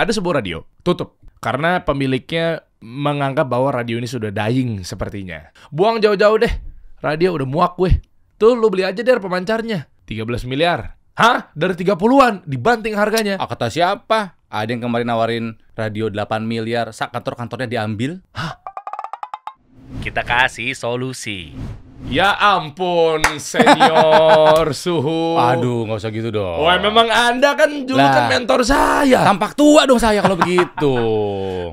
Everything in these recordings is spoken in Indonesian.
Ada sebuah radio, tutup. Karena pemiliknya menganggap bahwa radio ini sudah dying sepertinya. Buang jauh-jauh deh, radio udah muak gue. Tuh lu beli aja deh pemancarnya. 13 miliar. Hah? Dari 30-an dibanting harganya. Ah, kata siapa? Ada yang kemarin nawarin radio 8 miliar, sak kantor-kantornya diambil. Hah? Kita kasih solusi. Ya ampun, senior suhu. Aduh, nggak usah gitu dong. Wah, memang Anda kan dulu kan mentor saya. Tampak tua dong saya kalau begitu.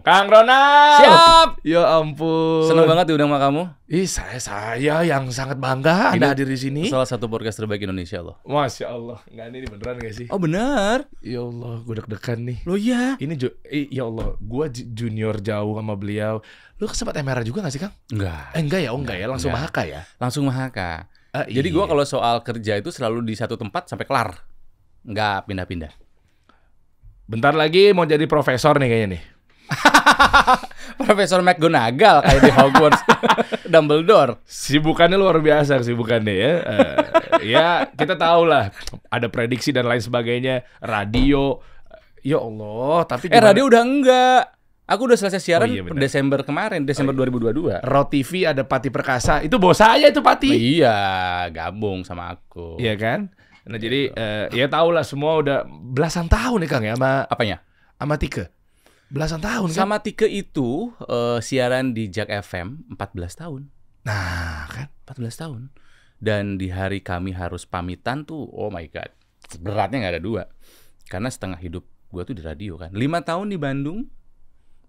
Kang Ronald. Siap. Ya ampun. Seneng banget diundang sama kamu. Ih, saya saya yang sangat bangga ini ada hadir di sini. Salah satu podcast terbaik Indonesia loh. Masya Allah, nggak ini beneran gak sih? Oh benar? Ya Allah, gue deg-degan nih. Lo ya? Ini ju eh, ya Allah, gue junior jauh sama beliau. Lo kesempat MRA juga gak sih Kang? Enggak. Eh, enggak ya, oh enggak, enggak ya, langsung enggak. mahaka ya. Langsung mahaka. Uh, Jadi gue iya. kalau soal kerja itu selalu di satu tempat sampai kelar, nggak pindah-pindah. Bentar lagi mau jadi profesor nih kayaknya nih. Profesor McGonagall kayak di Hogwarts Dumbledore sibukannya luar biasa sibukannya ya uh, ya kita tahu lah ada prediksi dan lain sebagainya radio ya Allah tapi eh, gimana? eh radio udah enggak Aku udah selesai siaran oh, iya Desember kemarin, Desember oh, iya. 2022. Raw TV ada Pati Perkasa. Itu bos saya itu Pati. Oh, iya, gabung sama aku. Iya kan? Nah, gitu. jadi uh, ya tau lah semua udah belasan tahun nih Kang ya sama apanya? Sama Tike. Belasan tahun kan? Sama Tike itu uh, siaran di Jack FM 14 tahun. Nah, kan 14 tahun. Dan di hari kami harus pamitan tuh, oh my god. Beratnya nggak ada dua. Karena setengah hidup gue tuh di radio kan. 5 tahun di Bandung,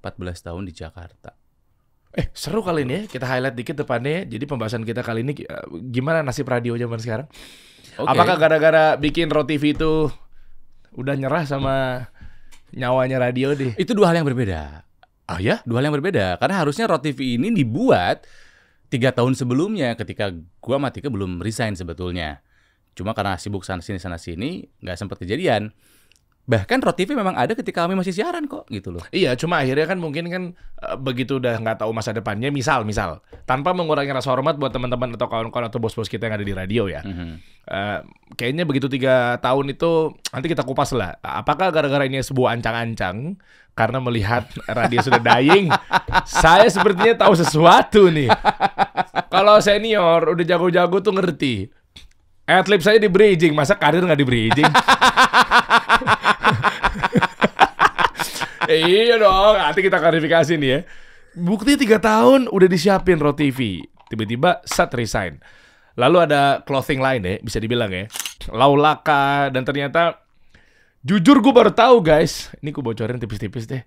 14 tahun di Jakarta. Eh seru kali ini ya kita highlight dikit depannya. Ya. Jadi pembahasan kita kali ini eh, gimana nasib radio zaman sekarang? Okay. Apakah gara-gara bikin Rotivi itu udah nyerah sama nyawanya radio deh. Itu dua hal yang berbeda. Ah ya, dua hal yang berbeda. Karena harusnya Rot TV ini dibuat tiga tahun sebelumnya ketika gua mati ke belum resign sebetulnya. Cuma karena sibuk sana sini sana sini nggak sempat kejadian bahkan Rot TV memang ada ketika kami masih siaran kok gitu loh. Iya, cuma akhirnya kan mungkin kan eh, begitu udah nggak tahu masa depannya, misal misal tanpa mengurangi rasa hormat buat teman-teman atau kawan-kawan atau bos-bos kita yang ada di radio ya. Mm-hmm. Uh, kayaknya begitu tiga tahun itu nanti kita kupas lah. Apakah gara-gara ini sebuah ancang-ancang karena melihat radio sudah dying, saya sepertinya tahu sesuatu nih. Kalau senior udah jago-jago tuh ngerti. atlet saya di bridging, masa karir nggak di bridging? iya dong, nanti kita klarifikasi nih ya. Bukti tiga tahun udah disiapin Raw TV. Tiba-tiba set resign. Lalu ada clothing lain ya, bisa dibilang ya. Laulaka, dan ternyata... Jujur gue baru tahu guys, ini gue bocorin tipis-tipis deh.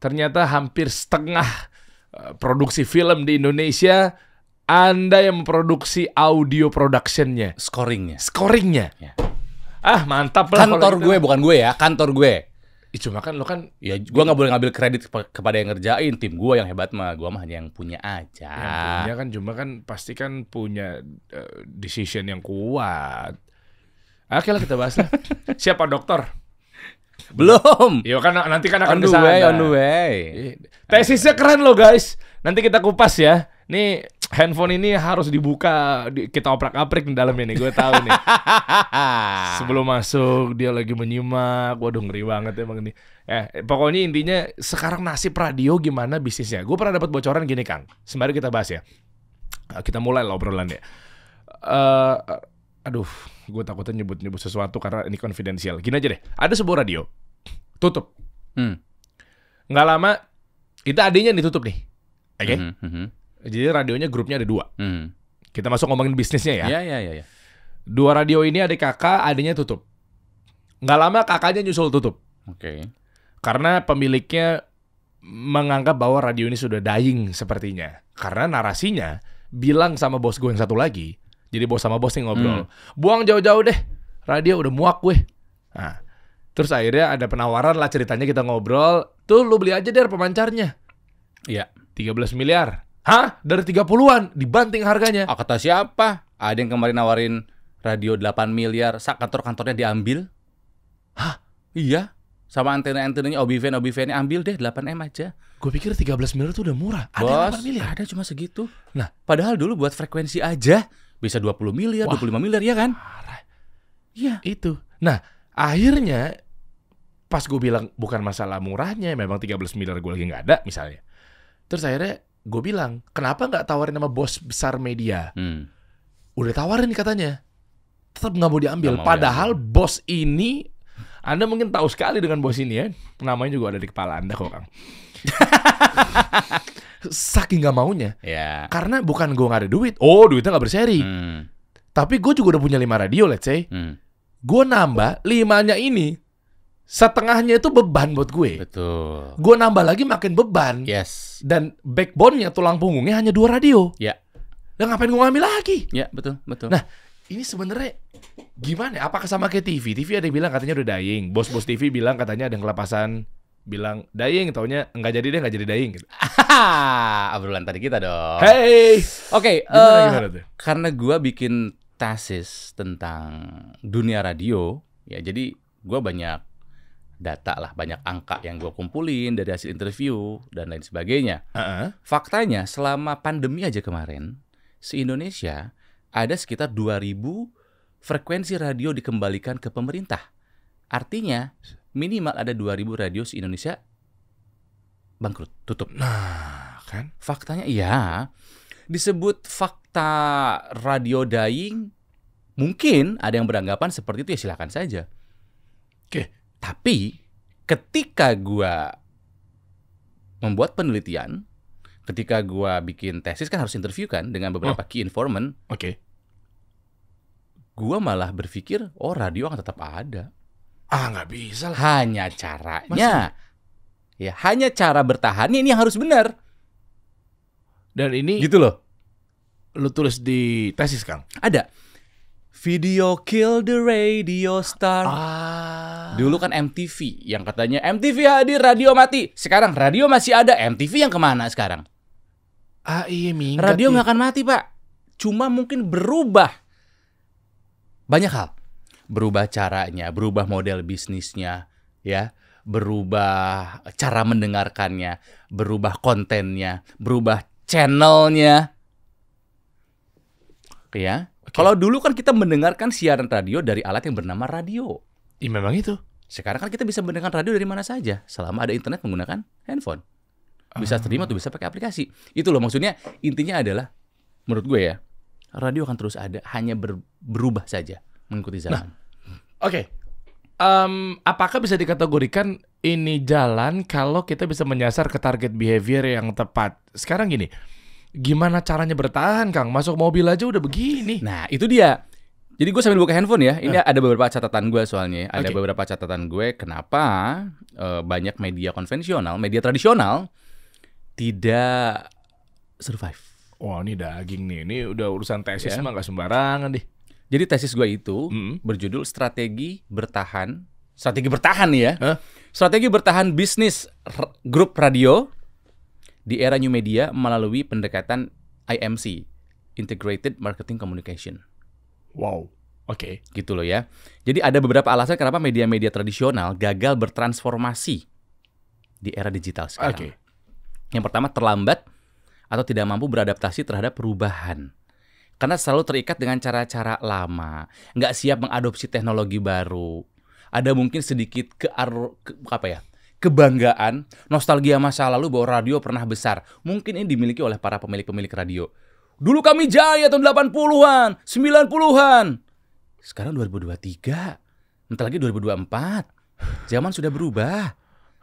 Ternyata hampir setengah eh, produksi film di Indonesia anda yang memproduksi audio productionnya, scoringnya, scoringnya. Ya. Ah mantap lah. Kantor gitu. gue bukan gue ya, kantor gue. Ya, cuma kan lo kan ya gua nggak boleh ngambil kredit kepada yang ngerjain tim gua yang hebat mah gua mah hanya yang punya aja. Yang kan cuma kan pasti kan punya uh, decision yang kuat. Oke lah kita bahas lah. Siapa dokter? Belum. Iya kan nanti kan akan on the way, on the way. Iya. Tesisnya keren lo guys. Nanti kita kupas ya. Nih handphone ini harus dibuka di, kita oprak-aprik di dalam ini gue tahu nih sebelum masuk dia lagi menyimak waduh ngeri banget emang ini eh pokoknya intinya sekarang nasib radio gimana bisnisnya gue pernah dapat bocoran gini kang sembari kita bahas ya eh, kita mulai lah ya. uh, aduh gue takutnya nyebut-nyebut sesuatu karena ini konfidensial gini aja deh ada sebuah radio tutup hmm. nggak lama kita adanya ditutup nih oke okay? mm -hmm. hmm, hmm. Jadi radionya grupnya ada dua. Hmm. Kita masuk ngomongin bisnisnya ya. Iya, iya, iya. Ya. Dua radio ini ada kakak, adanya tutup. Nggak lama kakaknya nyusul tutup. Oke. Okay. Karena pemiliknya menganggap bahwa radio ini sudah dying sepertinya. Karena narasinya bilang sama bos gue yang satu lagi, jadi bos sama bos yang ngobrol, hmm. buang jauh-jauh deh, radio udah muak gue. Nah, terus akhirnya ada penawaran lah ceritanya kita ngobrol, tuh lu beli aja deh pemancarnya. Iya. 13 miliar. Hah? Dari 30-an dibanting harganya. Ah, kata siapa? Ada yang kemarin nawarin radio 8 miliar, sak kantor-kantornya diambil. Hah? Iya. Sama antena-antenanya Obiven, Obivennya ambil deh 8M aja. Gue pikir 13 miliar itu udah murah. Ada Bos, 8 miliar? Ada cuma segitu. Nah, padahal dulu buat frekuensi aja bisa 20 miliar, Wah, 25 miliar ya kan? Iya. Itu. Nah, akhirnya pas gue bilang bukan masalah murahnya, memang 13 miliar gue lagi nggak ada misalnya. Terus akhirnya gue bilang kenapa nggak tawarin sama bos besar media hmm. udah tawarin katanya tetap nggak mau diambil mau padahal ya. bos ini anda mungkin tahu sekali dengan bos ini ya namanya juga ada di kepala anda kok kang saking nggak maunya yeah. karena bukan gue nggak ada duit oh duitnya nggak berseri hmm. tapi gue juga udah punya lima radio let's say hmm. gue nambah limanya ini setengahnya itu beban buat gue. Betul. Gue nambah lagi makin beban. Yes. Dan backbone-nya tulang punggungnya hanya dua radio. Ya. Dan ngapain gue ngambil lagi? Ya, betul, betul. Nah, ini sebenarnya gimana? Apakah sama kayak TV? TV ada yang bilang katanya udah dying. Bos-bos TV bilang katanya ada yang kelepasan bilang dying taunya nggak jadi deh nggak jadi dying gitu. Abrolan tadi kita dong. Hey. Oke, okay, eh, uh, karena gua bikin tesis tentang dunia radio, ya jadi gua banyak data lah banyak angka yang gue kumpulin dari hasil interview dan lain sebagainya. Uh -uh. Faktanya selama pandemi aja kemarin se Indonesia ada sekitar 2000 frekuensi radio dikembalikan ke pemerintah. Artinya minimal ada 2000 radio se Indonesia bangkrut, tutup. Nah, kan? Faktanya iya. Disebut fakta radio dying mungkin ada yang beranggapan seperti itu ya silakan saja. Oke, okay tapi ketika gua membuat penelitian, ketika gua bikin tesis kan harus interview kan dengan beberapa oh. key informant. Oke. Okay. Gua malah berpikir, oh radio akan tetap ada. Ah nggak bisa lah. Hanya caranya, Masa? ya hanya cara bertahan ini yang harus benar. Dan ini gitu loh. Lu tulis di tesis kan? Ada Video Kill the Radio Star. Ah. Dulu kan MTV yang katanya MTV hadir radio mati. Sekarang radio masih ada, MTV yang kemana sekarang? Ah iya minggat. Radio nggak akan mati pak. Cuma mungkin berubah. Banyak hal. Berubah caranya, berubah model bisnisnya, ya berubah cara mendengarkannya, berubah kontennya, berubah channelnya, ya Okay. Kalau dulu kan kita mendengarkan siaran radio dari alat yang bernama radio. Iya memang itu. Sekarang kan kita bisa mendengarkan radio dari mana saja selama ada internet menggunakan handphone. Bisa ah. terima atau bisa pakai aplikasi. Itu loh maksudnya intinya adalah menurut gue ya, radio akan terus ada, hanya ber, berubah saja mengikuti nah, zaman. Nah, Oke. Okay. Um, apakah bisa dikategorikan ini jalan kalau kita bisa menyasar ke target behavior yang tepat? Sekarang gini, Gimana caranya bertahan, Kang? Masuk mobil aja udah begini. Nah, itu dia. Jadi gue sambil buka handphone ya, ini uh. ada beberapa catatan gue soalnya. Ada okay. beberapa catatan gue kenapa uh, banyak media konvensional, media tradisional tidak survive. Wah ini daging nih, ini udah urusan tesis yeah. mah gak sembarangan deh. Jadi tesis gue itu mm berjudul strategi bertahan, strategi bertahan ya, huh? strategi bertahan bisnis grup radio di era new media melalui pendekatan IMC, Integrated Marketing Communication. Wow. Oke. Okay. Gitu loh ya. Jadi ada beberapa alasan kenapa media-media tradisional gagal bertransformasi di era digital sekarang. Okay. Yang pertama terlambat atau tidak mampu beradaptasi terhadap perubahan. Karena selalu terikat dengan cara-cara lama, nggak siap mengadopsi teknologi baru. Ada mungkin sedikit ke, ke apa ya? kebanggaan, nostalgia masa lalu bahwa radio pernah besar. Mungkin ini dimiliki oleh para pemilik-pemilik radio. Dulu kami jaya tahun 80-an, 90-an. Sekarang 2023, nanti lagi 2024. Zaman sudah berubah.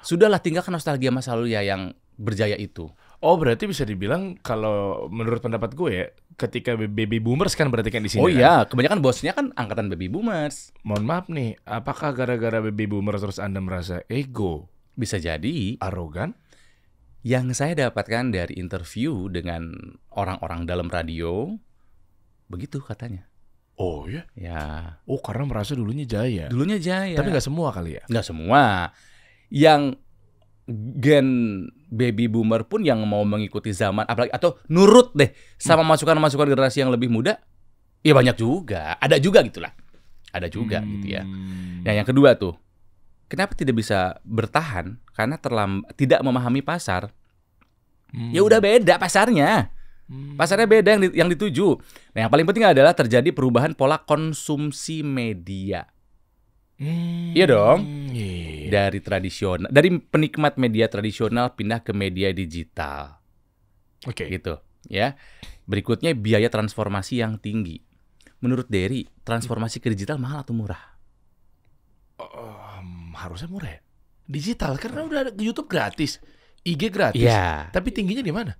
Sudahlah tinggalkan nostalgia masa lalu ya yang berjaya itu. Oh berarti bisa dibilang kalau menurut pendapat gue ya, ketika baby boomers kan berarti kan di sini. Oh kan? iya, kan? kebanyakan bosnya kan angkatan baby boomers. Mohon maaf nih, apakah gara-gara baby boomers terus Anda merasa ego, bisa jadi. Arogan? Yang saya dapatkan dari interview dengan orang-orang dalam radio, begitu katanya. Oh ya? Ya. Oh karena merasa dulunya jaya. Dulunya jaya. Tapi nggak semua kali ya? Nggak semua. Yang gen baby boomer pun yang mau mengikuti zaman, apalagi atau nurut deh sama masukan-masukan generasi yang lebih muda, ya banyak juga. Ada juga gitulah. Ada juga hmm. gitu ya. Hmm. Nah yang kedua tuh, Kenapa tidak bisa bertahan? Karena terlamb tidak memahami pasar. Hmm. Ya udah beda pasarnya. Hmm. Pasarnya beda yang, di, yang dituju. Nah, yang paling penting adalah terjadi perubahan pola konsumsi media. Hmm. Iya dong. Yeah. Dari tradisional, dari penikmat media tradisional pindah ke media digital. Oke. Okay. Gitu, ya. Berikutnya biaya transformasi yang tinggi. Menurut Derry, transformasi ke digital mahal atau murah? Oh, oh harusnya murah ya. Digital karena udah ada YouTube gratis, IG gratis. Yeah. Tapi tingginya di mana?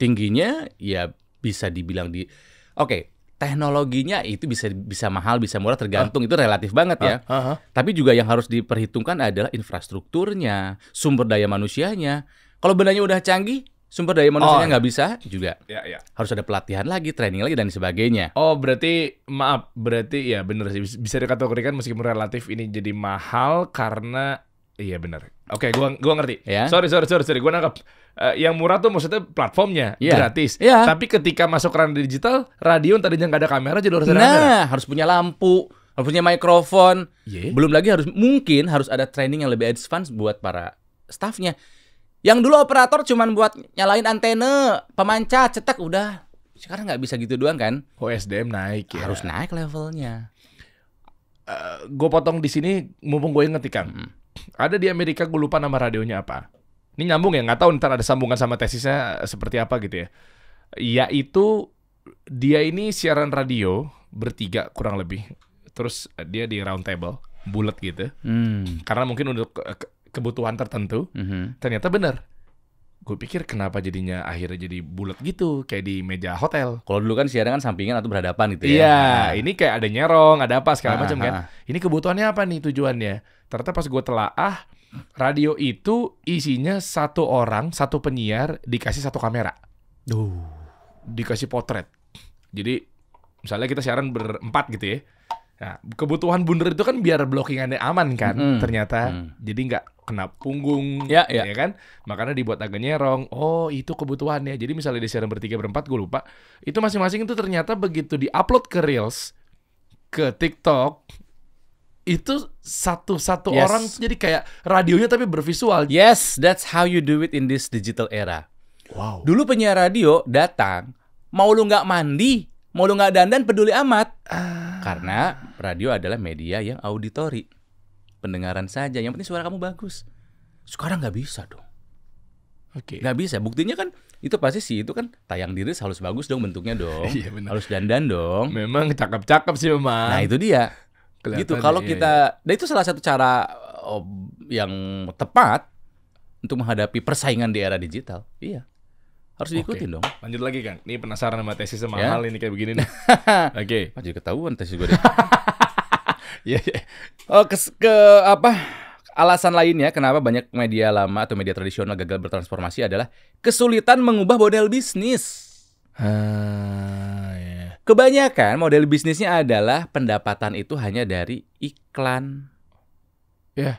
Tingginya ya bisa dibilang di Oke, okay, teknologinya itu bisa bisa mahal, bisa murah tergantung uh. itu relatif banget ya. Uh, ah, huh ah, Tapi juga yang harus diperhitungkan adalah infrastrukturnya, sumber daya manusianya. Kalau benarnya udah canggih, sumber daya manusianya oh. nggak bisa juga. Ya, ya. Harus ada pelatihan lagi, training lagi dan sebagainya. Oh, berarti maaf, berarti ya bener sih bisa dikategorikan meskipun relatif ini jadi mahal karena iya benar Oke, okay, gua gua ngerti. Ya. Sorry, sorry, sorry, sorry. Gua nangkap uh, eh, yang murah tuh maksudnya platformnya yeah. gratis. Yeah. Tapi ketika masuk ke ranah digital, radio tadinya nggak ada kamera jadi harus ada Nah, kamera. harus punya lampu harus punya mikrofon. Yeah. Belum lagi harus mungkin harus ada training yang lebih advance buat para staffnya. Yang dulu operator cuman buat nyalain antena, pemancar, cetak udah. Sekarang nggak bisa gitu doang kan? OSDM oh, naik ya. Harus naik levelnya. Uh, eh, gue potong di sini mumpung gue inget kan. Hmm. Ada di Amerika gue lupa nama radionya apa. Ini nyambung ya, nggak tahu ntar ada sambungan sama tesisnya eh, seperti apa gitu ya. Yaitu dia ini siaran radio bertiga kurang lebih. Terus eh, dia di round table bulat gitu. Hmm. Karena mungkin untuk kebutuhan tertentu mm -hmm. ternyata bener gue pikir kenapa jadinya akhirnya jadi bulat gitu kayak di meja hotel. Kalau dulu kan siaran kan sampingan atau berhadapan gitu ya. Iya, nah. ini kayak ada nyerong, ada apa segala macam ah, kan. Ah, ah. Ini kebutuhannya apa nih tujuannya? Ternyata pas gue telaah radio itu isinya satu orang, satu penyiar dikasih satu kamera. Duh, dikasih potret. Jadi misalnya kita siaran berempat gitu ya. Nah, kebutuhan bundar itu kan biar blockingannya aman kan, mm -hmm. ternyata. Mm. Jadi nggak kena punggung, ya, gitu ya. ya kan? Makanya dibuat agak nyerong. Oh, itu kebutuhannya. Jadi misalnya di siaran bertiga berempat, gue lupa. Itu masing-masing itu ternyata begitu di upload ke reels, ke TikTok, itu satu-satu yes. orang jadi kayak radionya tapi bervisual. Yes, that's how you do it in this digital era. Wow. Dulu penyiar radio datang, mau lu nggak mandi, Mau lu nggak dandan peduli amat. Ah. Karena radio adalah media yang auditori. Pendengaran saja. Yang penting suara kamu bagus. Sekarang nggak bisa dong. Oke. Okay. Gak bisa. Buktinya kan itu pasti sih itu kan tayang diri harus bagus dong bentuknya dong. iya, Harus dandan dong. Memang cakep-cakep sih memang. Nah itu dia. Kelihatan gitu ya, kalau iya, kita, iya. Nah itu salah satu cara oh, yang tepat untuk menghadapi persaingan di era digital. Iya harus diikuti dong. Lanjut lagi kan Ini penasaran sama tesis sama yeah. hal ini kayak begini nih. Oke. Okay. Maju ketahuan tesis gue deh. Iya. yeah, Oh ke, ke apa? Alasan lainnya kenapa banyak media lama atau media tradisional gagal bertransformasi adalah kesulitan mengubah model bisnis. Uh, yeah. Iya. Kebanyakan model bisnisnya adalah pendapatan itu hanya dari iklan. Ya. Yeah.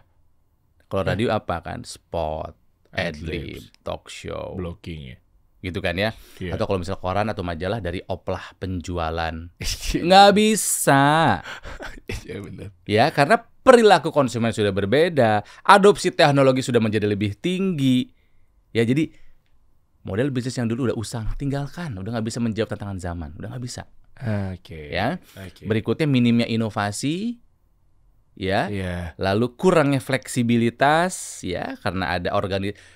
Kalau yeah. radio apa kan? Spot, ad lib talk show, blocking ya gitu kan ya yeah. atau kalau misalnya koran atau majalah dari oplah penjualan nggak bisa ya, bener. ya karena perilaku konsumen sudah berbeda adopsi teknologi sudah menjadi lebih tinggi ya jadi model bisnis yang dulu udah usang tinggalkan udah nggak bisa menjawab tantangan zaman udah nggak bisa oke okay. ya okay. berikutnya minimnya inovasi ya yeah. lalu kurangnya fleksibilitas ya karena ada organisasi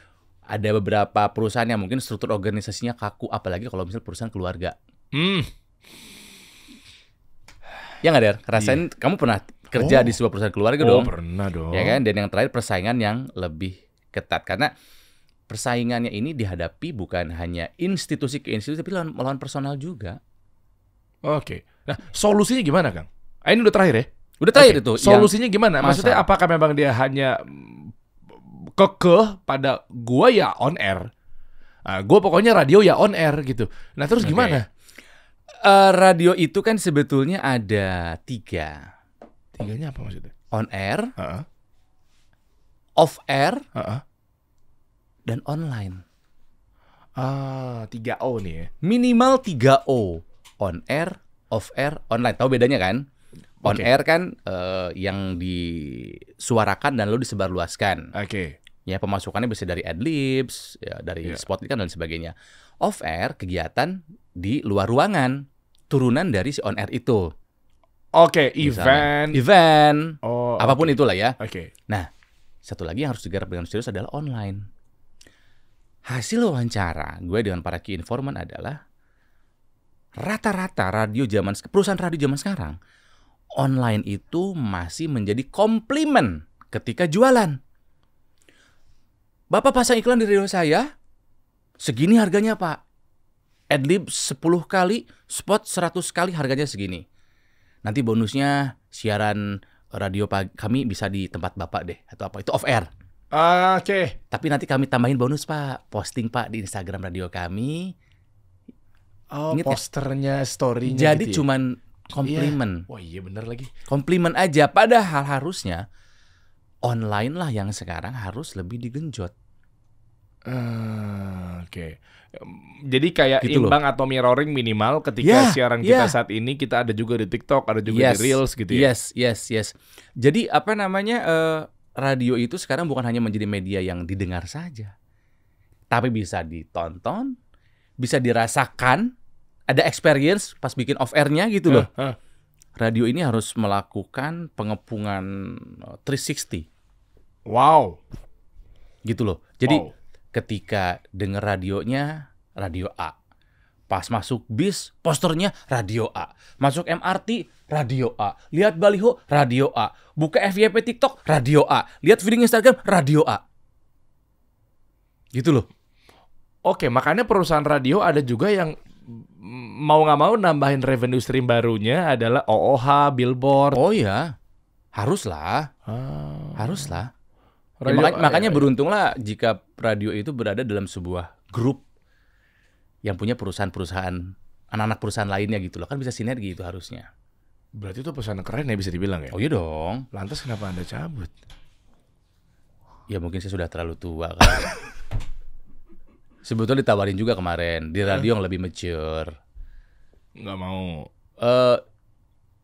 ada beberapa perusahaan yang mungkin struktur organisasinya kaku apalagi kalau misalnya perusahaan keluarga. Hmm. Ya nggak Der, rasain iya. kamu pernah kerja oh. di sebuah perusahaan keluarga oh, dong? pernah dong. Ya kan? Dan yang terakhir persaingan yang lebih ketat karena persaingannya ini dihadapi bukan hanya institusi ke institusi tapi lawan, lawan personal juga. Oke. Nah, solusinya gimana, Kang? Ah, ini udah terakhir ya? Udah terakhir okay. itu. Solusinya yang gimana? Maksudnya masa. apakah memang dia hanya kekeh pada gue ya on air. Uh, ah, gue pokoknya radio ya on air gitu. Nah terus gimana? Uh, radio itu kan sebetulnya ada tiga. Tiganya apa maksudnya? On air, uh -uh. off air, uh -uh. dan online. Ah, tiga O nih ya. Minimal tiga O. On air, off air, online. Tahu bedanya kan? On okay. air kan uh, yang disuarakan dan lo disebarluaskan. Oke. Okay. Ya pemasukannya bisa dari adlibs, ya, dari yeah. spot kan dan sebagainya. Off air kegiatan di luar ruangan, turunan dari si on air itu. Oke, okay, event, event, oh, apapun okay. itulah ya. Oke. Okay. Nah, satu lagi yang harus digarap dengan serius adalah online. Hasil wawancara gue dengan para key informant adalah rata-rata radio zaman perusahaan radio zaman sekarang online itu masih menjadi komplimen ketika jualan. Bapak pasang iklan di radio saya, segini harganya pak. Adlib 10 kali, spot 100 kali harganya segini. Nanti bonusnya siaran radio pagi, kami bisa di tempat bapak deh atau apa itu off air. Oke. Okay. Tapi nanti kami tambahin bonus pak, posting pak di Instagram radio kami. Oh, Ingat posternya, ya? storynya. Jadi gitu ya? cuman Iya. komplimen. Iya. Wah iya bener lagi. Komplimen aja. Padahal harusnya online lah yang sekarang harus lebih digenjot. Uh, Oke. Okay. Jadi kayak gitu imbang loh. atau mirroring minimal ketika yeah, siaran yeah. kita saat ini kita ada juga di TikTok, ada juga yes, di Reels gitu ya. Yes, yes, yes. Jadi apa namanya uh, radio itu sekarang bukan hanya menjadi media yang didengar saja. Tapi bisa ditonton, bisa dirasakan, ada experience pas bikin off airnya gitu loh. Uh, uh. Radio ini harus melakukan pengepungan 360. Eh, wow. Gitu loh. Jadi wow. ketika dengar radionya radio A. Pas masuk bis posternya radio A. Masuk MRT radio A. Lihat baliho radio A. Buka FYP TikTok radio A. Lihat feeding Instagram radio A. Gitu loh. Oke, makanya perusahaan radio ada juga yang mau nggak mau nambahin revenue stream barunya adalah OOH, billboard. Oh iya, haruslah, ah. haruslah. Ya, radio, ya, makanya, makanya iya. beruntunglah jika radio itu berada dalam sebuah grup yang punya perusahaan-perusahaan anak-anak perusahaan lainnya gitu loh kan bisa sinergi itu harusnya. Berarti itu pesan keren ya bisa dibilang ya? Oh iya dong. Lantas kenapa anda cabut? Ya mungkin saya sudah terlalu tua kan. sebetulnya ditawarin juga kemarin di radio yang lebih mature. Nggak mau. Uh,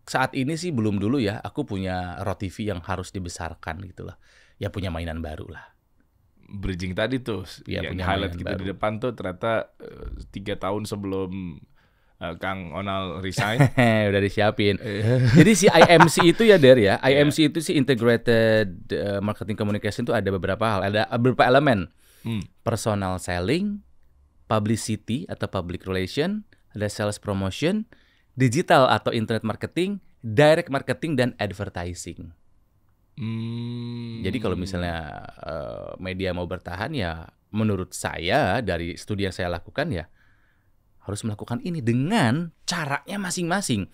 saat ini sih belum dulu ya. Aku punya ROT TV yang harus dibesarkan gitu lah. Ya punya mainan baru lah. Bridging tadi tuh ya, yang punya highlight kita baru. di depan tuh ternyata eh, tiga uh, tahun sebelum uh, Kang Onal resign. Udah disiapin. Jadi si IMC itu ya Der ya, IMC iya. yeah. itu si integrated uh, marketing communication itu ada beberapa hal, ada beberapa elemen. Hmm. personal selling, publicity atau public relation, ada sales promotion, digital atau internet marketing, direct marketing dan advertising. Hmm. Jadi kalau misalnya uh, media mau bertahan ya menurut saya dari studi yang saya lakukan ya harus melakukan ini dengan caranya masing-masing.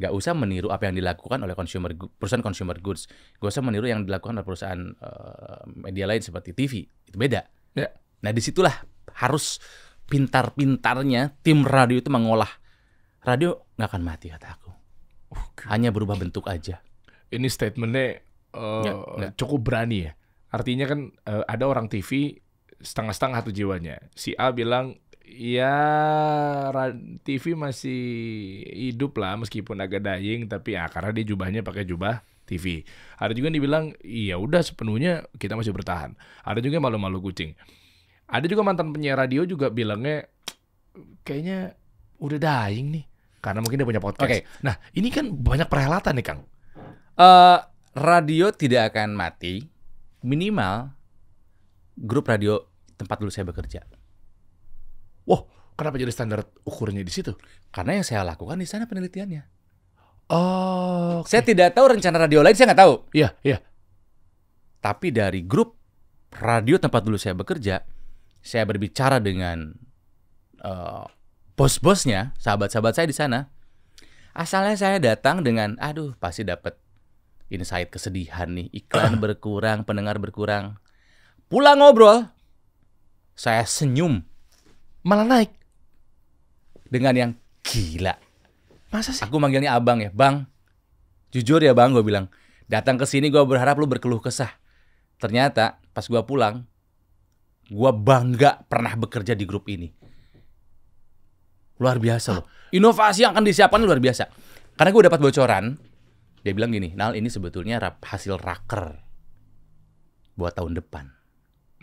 Gak usah meniru apa yang dilakukan oleh consumer perusahaan consumer goods. Gak usah meniru yang dilakukan oleh perusahaan uh, media lain seperti TV. Itu beda. Ya. Nah disitulah harus pintar-pintarnya tim radio itu mengolah. Radio nggak akan mati kata aku. Oh, Hanya berubah bentuk aja. Ini statementnya uh, ya, cukup berani ya. Artinya kan uh, ada orang TV setengah-setengah tuh jiwanya. Si A bilang ya TV masih hidup lah meskipun agak dying tapi ya karena dia jubahnya pakai jubah TV. Ada juga yang dibilang, iya udah sepenuhnya kita masih bertahan. Ada juga malu-malu kucing. Ada juga mantan penyiar radio juga bilangnya, kayaknya udah dying nih. Karena mungkin dia punya podcast. Okay. Nah, ini kan banyak perhelatan nih, Kang. Uh, radio tidak akan mati. Minimal, grup radio tempat dulu saya bekerja. Wah, kenapa jadi standar ukurnya di situ? Karena yang saya lakukan di sana penelitiannya. Oh. Okay. Saya tidak tahu rencana radio lain, saya nggak tahu. Iya, yeah, iya. Yeah. Tapi dari grup radio tempat dulu saya bekerja, saya berbicara dengan uh, bos-bosnya, sahabat-sahabat saya di sana. Asalnya saya datang dengan, aduh pasti dapat insight kesedihan nih, iklan berkurang, pendengar berkurang. Pulang ngobrol, saya senyum. Malah naik. Dengan yang gila Masa sih? Aku manggilnya abang ya, bang. Jujur ya bang, gue bilang. Datang ke sini gue berharap lu berkeluh kesah. Ternyata pas gue pulang, gue bangga pernah bekerja di grup ini. Luar biasa loh. Inovasi yang akan disiapkan luar biasa. Karena gue dapat bocoran, dia bilang gini, Nal ini sebetulnya hasil raker buat tahun depan.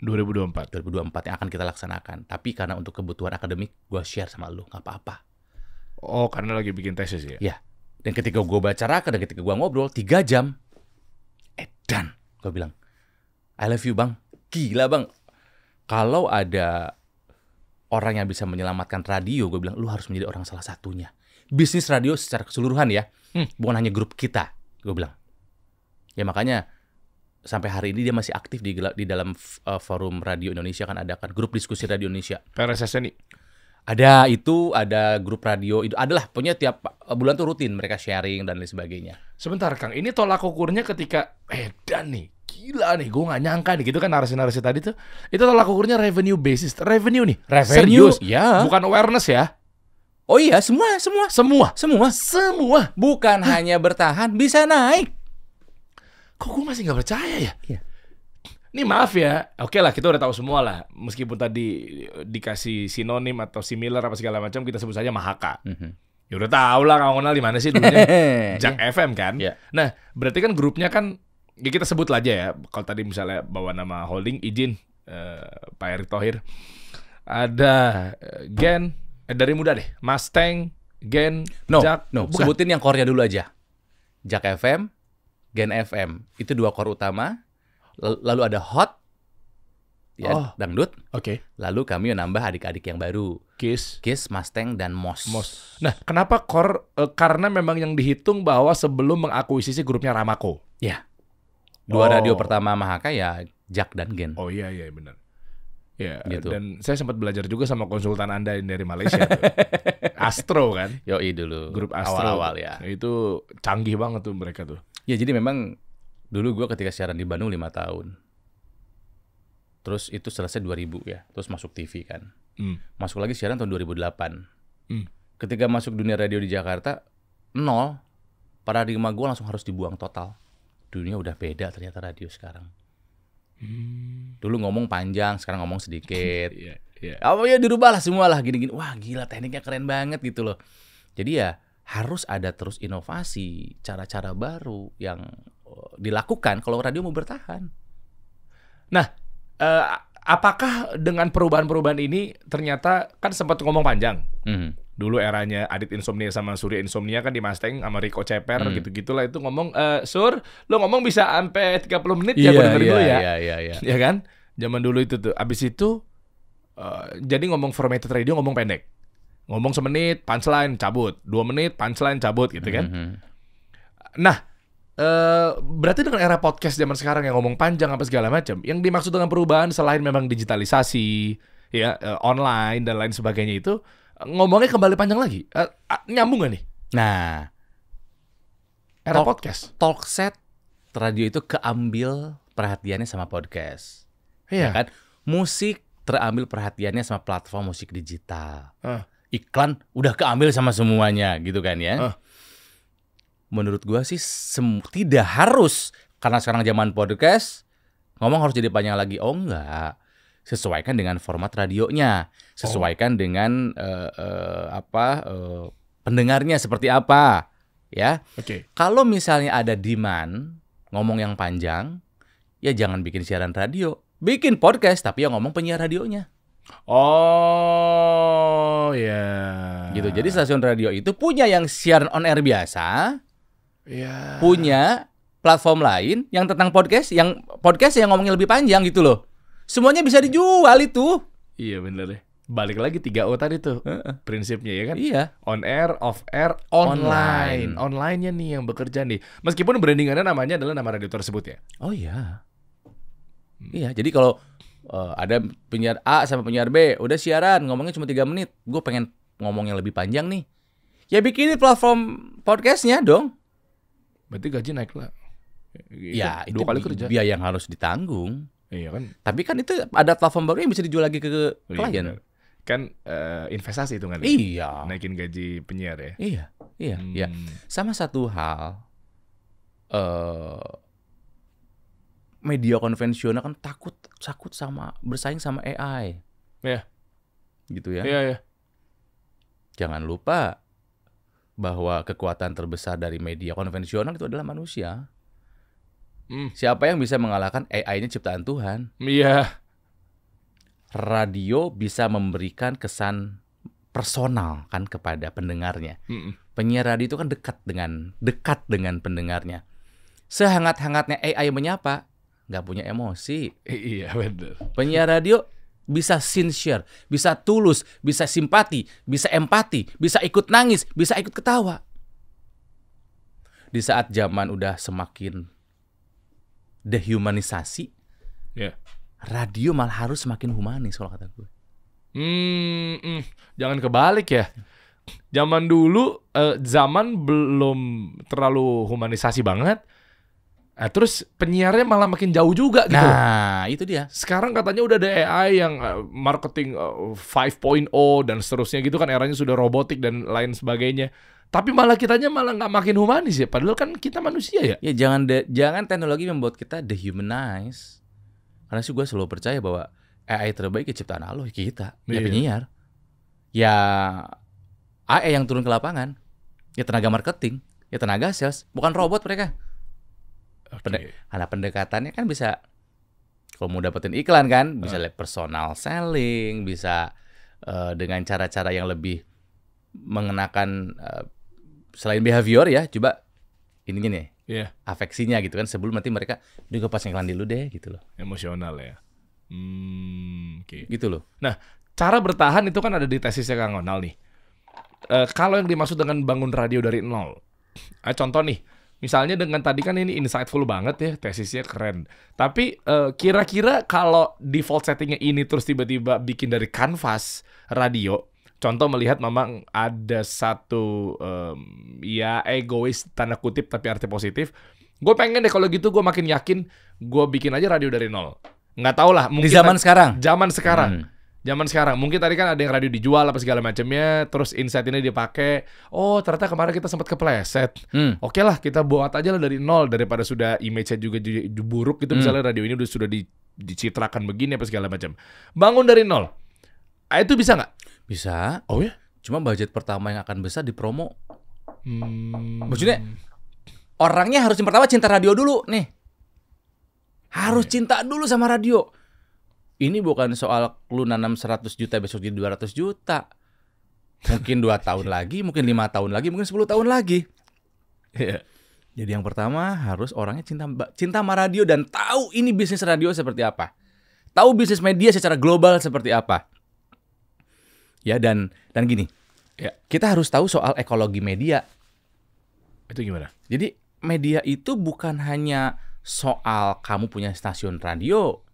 2024. 2024 yang akan kita laksanakan. Tapi karena untuk kebutuhan akademik, gue share sama lu, nggak apa-apa. Oh, karena lagi bikin tesis ya? Iya. Dan ketika gue baca Raka dan ketika gue ngobrol, tiga jam. Eh, dan gue bilang. I love you, Bang. Gila, Bang. Kalau ada orang yang bisa menyelamatkan radio, gue bilang, lu harus menjadi orang salah satunya. Bisnis radio secara keseluruhan ya. Hmm. Bukan hanya grup kita, gue bilang. Ya makanya sampai hari ini dia masih aktif di di dalam eh, forum radio Indonesia kan ada kan grup diskusi radio Indonesia. PRSSNI ada itu, ada grup radio, itu adalah punya tiap bulan tuh rutin mereka sharing dan lain sebagainya. Sebentar Kang, ini tolak ukurnya ketika eh dan nih gila nih, gue gak nyangka nih gitu kan narasi-narasi tadi tuh. Itu tolak ukurnya revenue basis, revenue nih, revenue, Serius, ya. bukan awareness ya. Oh iya, semua, semua, semua, semua, semua. Bukan hanya bertahan, bisa naik. Kok gue masih nggak percaya ya? Iya. Ini maaf ya, oke okay lah kita udah tahu semua lah. Meskipun tadi dikasih sinonim atau similar apa segala macam, kita sebut saja Mahaka. Mm -hmm. Ya udah tahu lah kamu kenal di mana sih dulunya. Jack yeah. FM kan. Yeah. Nah, berarti kan grupnya kan ya kita sebut aja ya. Kalau tadi misalnya bawa nama holding izin uh, Pak Erick Thohir. Ada eh, Gen eh, dari muda deh, Mustang, Gen, no, Jack. No, bukan. sebutin yang core dulu aja. Jack FM, Gen FM. Itu dua core utama lalu ada hot ya oh. dangdut. Oke. Okay. Lalu kami menambah adik-adik yang baru. Kiss, Kiss, Mustang dan Mos. Mos. Nah, kenapa Kor? uh, karena memang yang dihitung bahwa sebelum mengakuisisi grupnya Ramako. Ya. Dua oh. radio pertama Mahaka ya Jack dan Gen. Oh iya iya benar. Ya, gitu. dan saya sempat belajar juga sama konsultan Anda dari Malaysia tuh. Astro kan? yo dulu. Grup Astro. Awal-awal ya. Itu canggih banget tuh mereka tuh. Ya, jadi memang dulu gue ketika siaran di Bandung lima tahun terus itu selesai 2000 ya terus masuk TV kan mm. masuk lagi siaran tahun 2008 mm. ketika masuk dunia radio di Jakarta nol paradigma gue langsung harus dibuang total dunia udah beda ternyata radio sekarang mm. dulu ngomong panjang sekarang ngomong sedikit yeah, iya. oh, yeah. apa ya dirubah lah semua lah gini-gini wah gila tekniknya keren banget gitu loh jadi ya harus ada terus inovasi cara-cara baru yang dilakukan kalau radio mau bertahan. Nah, eh, apakah dengan perubahan-perubahan ini ternyata kan sempat ngomong panjang. Mm. Dulu eranya Adit Insomnia sama Surya Insomnia kan di Mustang sama Rico Ceper mm. gitu-gitulah itu ngomong eh Sur, lo ngomong bisa sampai 30 menit ya iya, gue dengerin yeah, dulu ya. Iya, iya, iya. Ya kan? Zaman dulu itu tuh. Abis itu uh, jadi ngomong formatted radio ngomong pendek ngomong semenit punchline cabut dua menit punchline cabut gitu kan mm -hmm. nah Eh, berarti dengan era podcast zaman sekarang yang ngomong panjang apa segala macam, yang dimaksud dengan perubahan selain memang digitalisasi, ya uh, online dan lain sebagainya itu ngomongnya kembali panjang lagi, uh, uh, nyambung gak nih? Nah, era talk, podcast, talk set radio itu keambil perhatiannya sama podcast, ya iya. ya kan? Musik terambil perhatiannya sama platform musik digital, uh. iklan udah keambil sama semuanya gitu kan ya? Uh menurut gua sih tidak harus karena sekarang zaman podcast ngomong harus jadi panjang lagi. Oh enggak. Sesuaikan dengan format radionya, sesuaikan oh. dengan uh, uh, apa uh, pendengarnya seperti apa, ya. Oke. Okay. Kalau misalnya ada demand ngomong yang panjang, ya jangan bikin siaran radio, bikin podcast tapi yang ngomong penyiar radionya. Oh ya. Yeah. Gitu. Jadi stasiun radio itu punya yang siaran on air biasa, yeah. punya platform lain yang tentang podcast, yang podcast yang ngomongnya lebih panjang gitu loh. Semuanya bisa dijual itu. Iya bener deh. Balik lagi tiga o tadi tuh uh-uh. prinsipnya ya kan? Iya. On air, off air, online. online. online nih yang bekerja nih. Meskipun brandingannya namanya adalah nama radio tersebut ya. Oh iya. Hmm. Iya, jadi kalau uh, ada penyiar A sama penyiar B, udah siaran ngomongnya cuma tiga menit. Gue pengen ngomong yang lebih panjang nih. Ya ini platform podcastnya dong. Berarti gaji naik lah. Gitu. Ya, dua kali kali kerja. Biaya yang harus ditanggung. Iya kan. Tapi kan itu ada platform baru yang bisa dijual lagi ke iya, klien. Iya, kan uh, investasi itu kan. Iya. Naikin gaji penyiar ya. Iya, iya, iya. hmm. iya. Sama satu hal uh, media konvensional kan takut takut sama bersaing sama AI. Iya. Gitu ya. Iya, iya. Jangan lupa bahwa kekuatan terbesar dari media konvensional itu adalah manusia. Hmm. Siapa yang bisa mengalahkan AI-nya ciptaan Tuhan? Iya. Yeah. Radio bisa memberikan kesan personal kan kepada pendengarnya. Mm Penyiar radio itu kan dekat dengan dekat dengan pendengarnya. Sehangat-hangatnya AI menyapa, nggak punya emosi. Iya benar. Penyiar radio bisa sincere, bisa tulus, bisa simpati, bisa empati, bisa ikut nangis, bisa ikut ketawa. Di saat zaman udah semakin dehumanisasi, yeah. radio malah harus semakin humanis kalau kata gue. Hmm, mm, jangan kebalik ya. Zaman dulu, eh, zaman belum terlalu humanisasi banget. Nah, terus penyiarnya malah makin jauh juga gitu. Nah, itu dia. Sekarang katanya udah ada AI yang uh, marketing uh, eh, 5.0 dan seterusnya gitu kan eranya sudah robotik dan lain sebagainya. Tapi malah kitanya malah nggak makin humanis ya. Padahal kan kita manusia ya. Ya jangan de jangan teknologi membuat kita dehumanize. Karena sih gue selalu percaya bahwa AI terbaik ya ciptaan Allah ya kita, yeah. Iya. penyiar. Ya AI yang turun ke lapangan, ya tenaga marketing, ya tenaga sales, bukan robot mereka. Okay. Ada pendekatannya kan bisa kalau mau dapetin iklan kan bisa uh. personal selling, bisa uh, dengan cara-cara yang lebih mengenakan uh, selain behavior ya, coba ini nih. Yeah. Afeksinya gitu kan sebelum nanti mereka juga pas iklan dulu deh gitu loh. Emosional ya. Hmm, okay. gitu loh. Nah, cara bertahan itu kan ada di tesisnya Kang Onal nih. Uh, kalau yang dimaksud dengan bangun radio dari nol, eh, contoh nih, Misalnya dengan tadi kan ini insightful banget ya, tesisnya keren. Tapi uh, kira-kira kalau default settingnya ini terus tiba-tiba bikin dari kanvas radio, contoh melihat memang ada satu um, ya egois tanda kutip tapi arti positif. Gue pengen deh kalau gitu gue makin yakin gue bikin aja radio dari nol. Nggak tau lah. Mungkin Di zaman sekarang. Zaman sekarang. Hmm zaman sekarang mungkin tadi kan ada yang radio dijual apa segala macamnya terus insight ini dipakai oh ternyata kemarin kita sempat kepleset hmm. oke okay lah kita buat aja lah dari nol daripada sudah image-nya juga buruk gitu hmm. misalnya radio ini udah sudah dicitrakan begini apa segala macam bangun dari nol ah, itu bisa nggak bisa oh ya cuma budget pertama yang akan besar di promo hmm. maksudnya orangnya harus yang pertama cinta radio dulu nih harus iya. cinta dulu sama radio ini bukan soal lu nanam 100 juta besok jadi 200 juta. Mungkin dua tahun lagi, mungkin lima tahun lagi, mungkin 10 tahun lagi. Iya. Jadi yang pertama harus orangnya cinta cinta sama radio dan tahu ini bisnis radio seperti apa. Tahu bisnis media secara global seperti apa. Ya dan dan gini. Ya. Kita harus tahu soal ekologi media. Itu gimana? Jadi media itu bukan hanya soal kamu punya stasiun radio,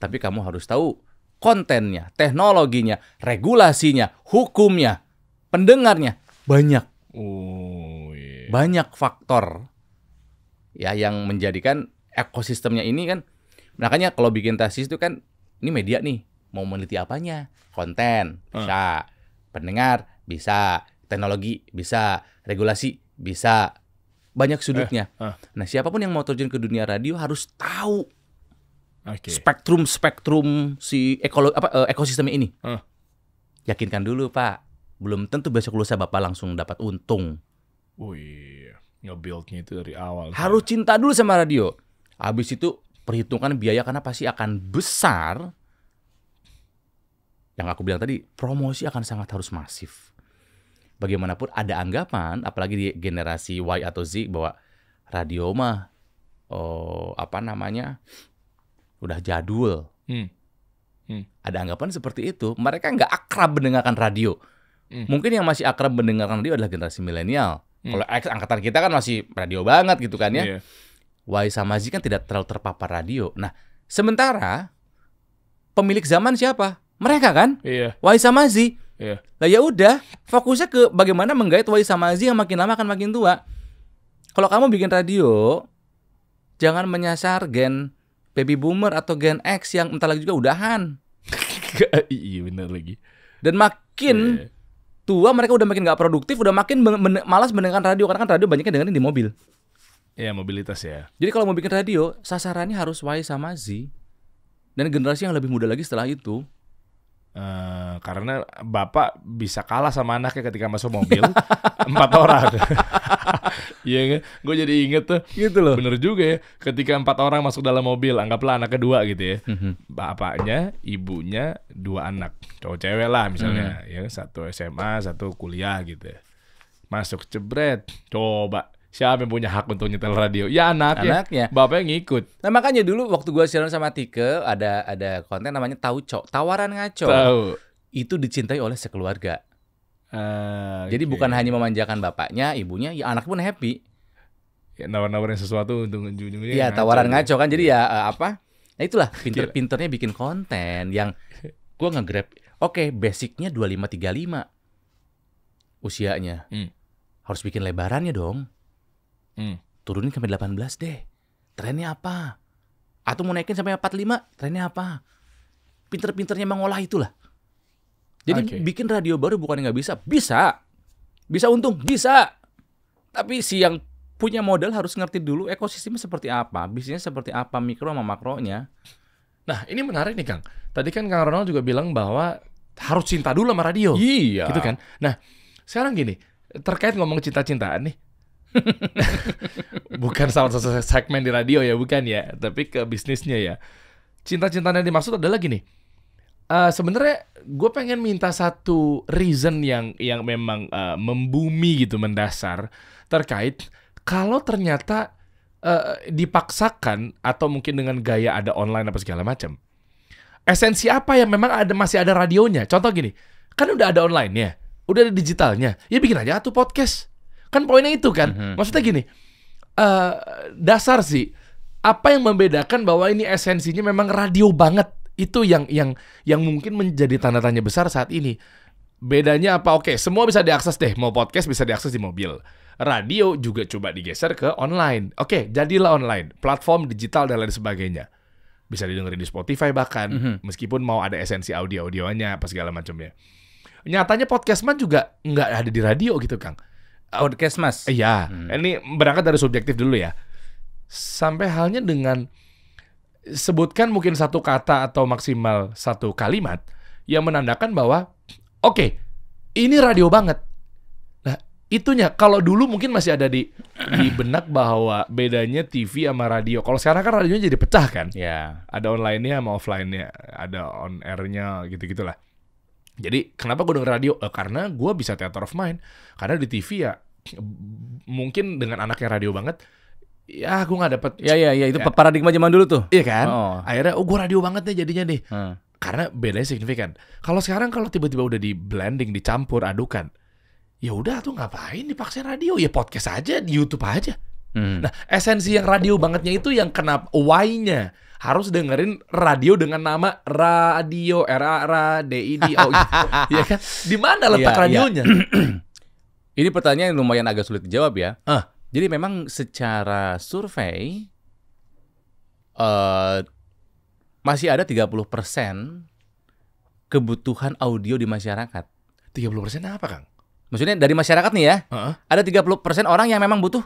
tapi kamu harus tahu kontennya, teknologinya, regulasinya, hukumnya, pendengarnya banyak. Oh, yeah. Banyak faktor ya yang menjadikan ekosistemnya ini kan makanya kalau bikin tesis itu kan ini media nih mau meneliti apanya konten ah. bisa pendengar bisa teknologi bisa regulasi bisa banyak sudutnya eh, ah. nah siapapun yang mau terjun ke dunia radio harus tahu okay. spektrum spektrum si ekolo apa eh, ekosistem ini. Uh. Yakinkan dulu pak, belum tentu besok lusa bapak langsung dapat untung. Oh iya, itu dari awal. Harus saya. cinta dulu sama radio. Habis itu perhitungkan biaya karena pasti akan besar. Yang aku bilang tadi, promosi akan sangat harus masif. Bagaimanapun ada anggapan, apalagi di generasi Y atau Z bahwa radio mah oh, apa namanya udah jadul. Hmm. Hmm. Ada anggapan seperti itu. Mereka nggak akrab mendengarkan radio. Hmm. Mungkin yang masih akrab mendengarkan radio adalah generasi milenial. Hmm. Kalau X angkatan kita kan masih radio banget gitu kan ya. Yeah. Y sama Z kan tidak terlalu terpapar radio. Nah, sementara pemilik zaman siapa? Mereka kan? Yeah. Y sama Z. Yeah. Iya. Nah ya udah, fokusnya ke bagaimana menggait Y sama Z yang makin lama akan makin tua. Kalau kamu bikin radio, jangan menyasar gen baby boomer atau gen X yang entar lagi juga udahan. iya benar lagi. Dan makin yeah. Iya. tua mereka udah makin gak produktif, udah makin men malas mendengarkan radio karena kan radio banyaknya dengerin di mobil. Iya yeah, mobilitas ya. Jadi kalau mau bikin radio, sasarannya harus Y sama Z dan generasi yang lebih muda lagi setelah itu. Uh, karena bapak bisa kalah sama anaknya ketika masuk mobil empat orang iya kan gue jadi inget tuh gitu loh bener juga ya ketika empat orang masuk dalam mobil anggaplah anak kedua gitu ya mhm. bapaknya ibunya dua anak cowok cewek lah misalnya mhm. ya kan? satu SMA satu kuliah gitu ya. masuk cebret, coba Siapa yang punya hak untuk nyetel radio? Ya anaknya. Anaknya. Bapaknya ngikut. Nah makanya dulu waktu gua siaran sama Tike ada ada konten namanya cok tawaran ngaco. Tahu. Itu dicintai oleh sekeluarga. Uh, Jadi bukan hanya memanjakan bapaknya, ibunya, ya anak pun happy. Ya, nawar-nawarin sesuatu untuk ujung-ujungnya. Iya, tawaran ngaco kan. Jadi iya. ya uh, apa? Nah itulah pinter-pinternya bikin konten yang gua nge-grab. Oke, okay, basicnya 2535 usianya. Hmm. Harus bikin lebarannya dong. Hmm. Turunin sampai 18 deh. Trennya apa? Atau mau naikin sampai 45, trennya apa? Pinter-pinternya mengolah itulah. Jadi okay. bikin radio baru bukan nggak bisa, bisa. Bisa untung, bisa. Tapi si yang punya modal harus ngerti dulu ekosistemnya seperti apa, bisnisnya seperti apa, mikro sama makronya. Nah, ini menarik nih Kang. Tadi kan Kang Ronald juga bilang bahwa harus cinta dulu sama radio. Iya. Gitu kan. Nah, sekarang gini, terkait ngomong cinta-cintaan nih, bukan satu segmen di radio ya, bukan ya, tapi ke bisnisnya ya. cinta cintanya yang dimaksud adalah gini. Uh, sebenarnya gue pengen minta satu reason yang yang memang uh, membumi gitu mendasar terkait kalau ternyata uh, dipaksakan atau mungkin dengan gaya ada online apa segala macam. Esensi apa yang memang ada masih ada radionya? Contoh gini, kan udah ada online ya, udah ada digitalnya, ya bikin aja tuh podcast Kan poinnya itu kan. Mm-hmm. Maksudnya gini, uh, dasar sih apa yang membedakan bahwa ini esensinya memang radio banget itu yang yang yang mungkin menjadi tanda tanya besar saat ini. Bedanya apa? Oke, semua bisa diakses deh. Mau podcast bisa diakses di mobil. Radio juga coba digeser ke online. Oke, jadilah online. Platform digital dan lain sebagainya. Bisa didengerin di Spotify bahkan. Mm -hmm. Meskipun mau ada esensi audio-audionya apa segala macamnya. Nyatanya podcast mah juga nggak ada di radio gitu, Kang podcast mas. Iya. Hmm. Ini berangkat dari subjektif dulu ya. Sampai halnya dengan sebutkan mungkin satu kata atau maksimal satu kalimat yang menandakan bahwa oke okay, ini radio banget. Nah itunya kalau dulu mungkin masih ada di di benak bahwa bedanya TV sama radio. Kalau sekarang kan radionya jadi pecah kan. Ya. Ada online-nya sama offline-nya, ada on air-nya gitu-gitulah. Jadi kenapa gue denger radio? Eh, karena gue bisa theater of mind. Karena di TV ya mungkin dengan anaknya radio banget ya gue nggak dapet ya ya ya itu ya. paradigma zaman dulu tuh iya kan oh. akhirnya oh gue radio banget nih jadinya nih hmm. karena bedanya signifikan kalau sekarang kalau tiba-tiba udah di blending dicampur adukan ya udah tuh ngapain dipaksa radio ya podcast aja di YouTube aja hmm. nah esensi yang radio bangetnya itu yang kenapa why-nya harus dengerin radio dengan nama radio R A R A D I D O ya kan? Di mana iya, letak ya, radionya? Ya. Ini pertanyaan yang lumayan agak sulit dijawab ya. Uh. Jadi memang secara survei uh, masih ada 30% kebutuhan audio di masyarakat. 30% apa, Kang? Maksudnya dari masyarakat nih ya. Uh -uh. Ada 30% orang yang memang butuh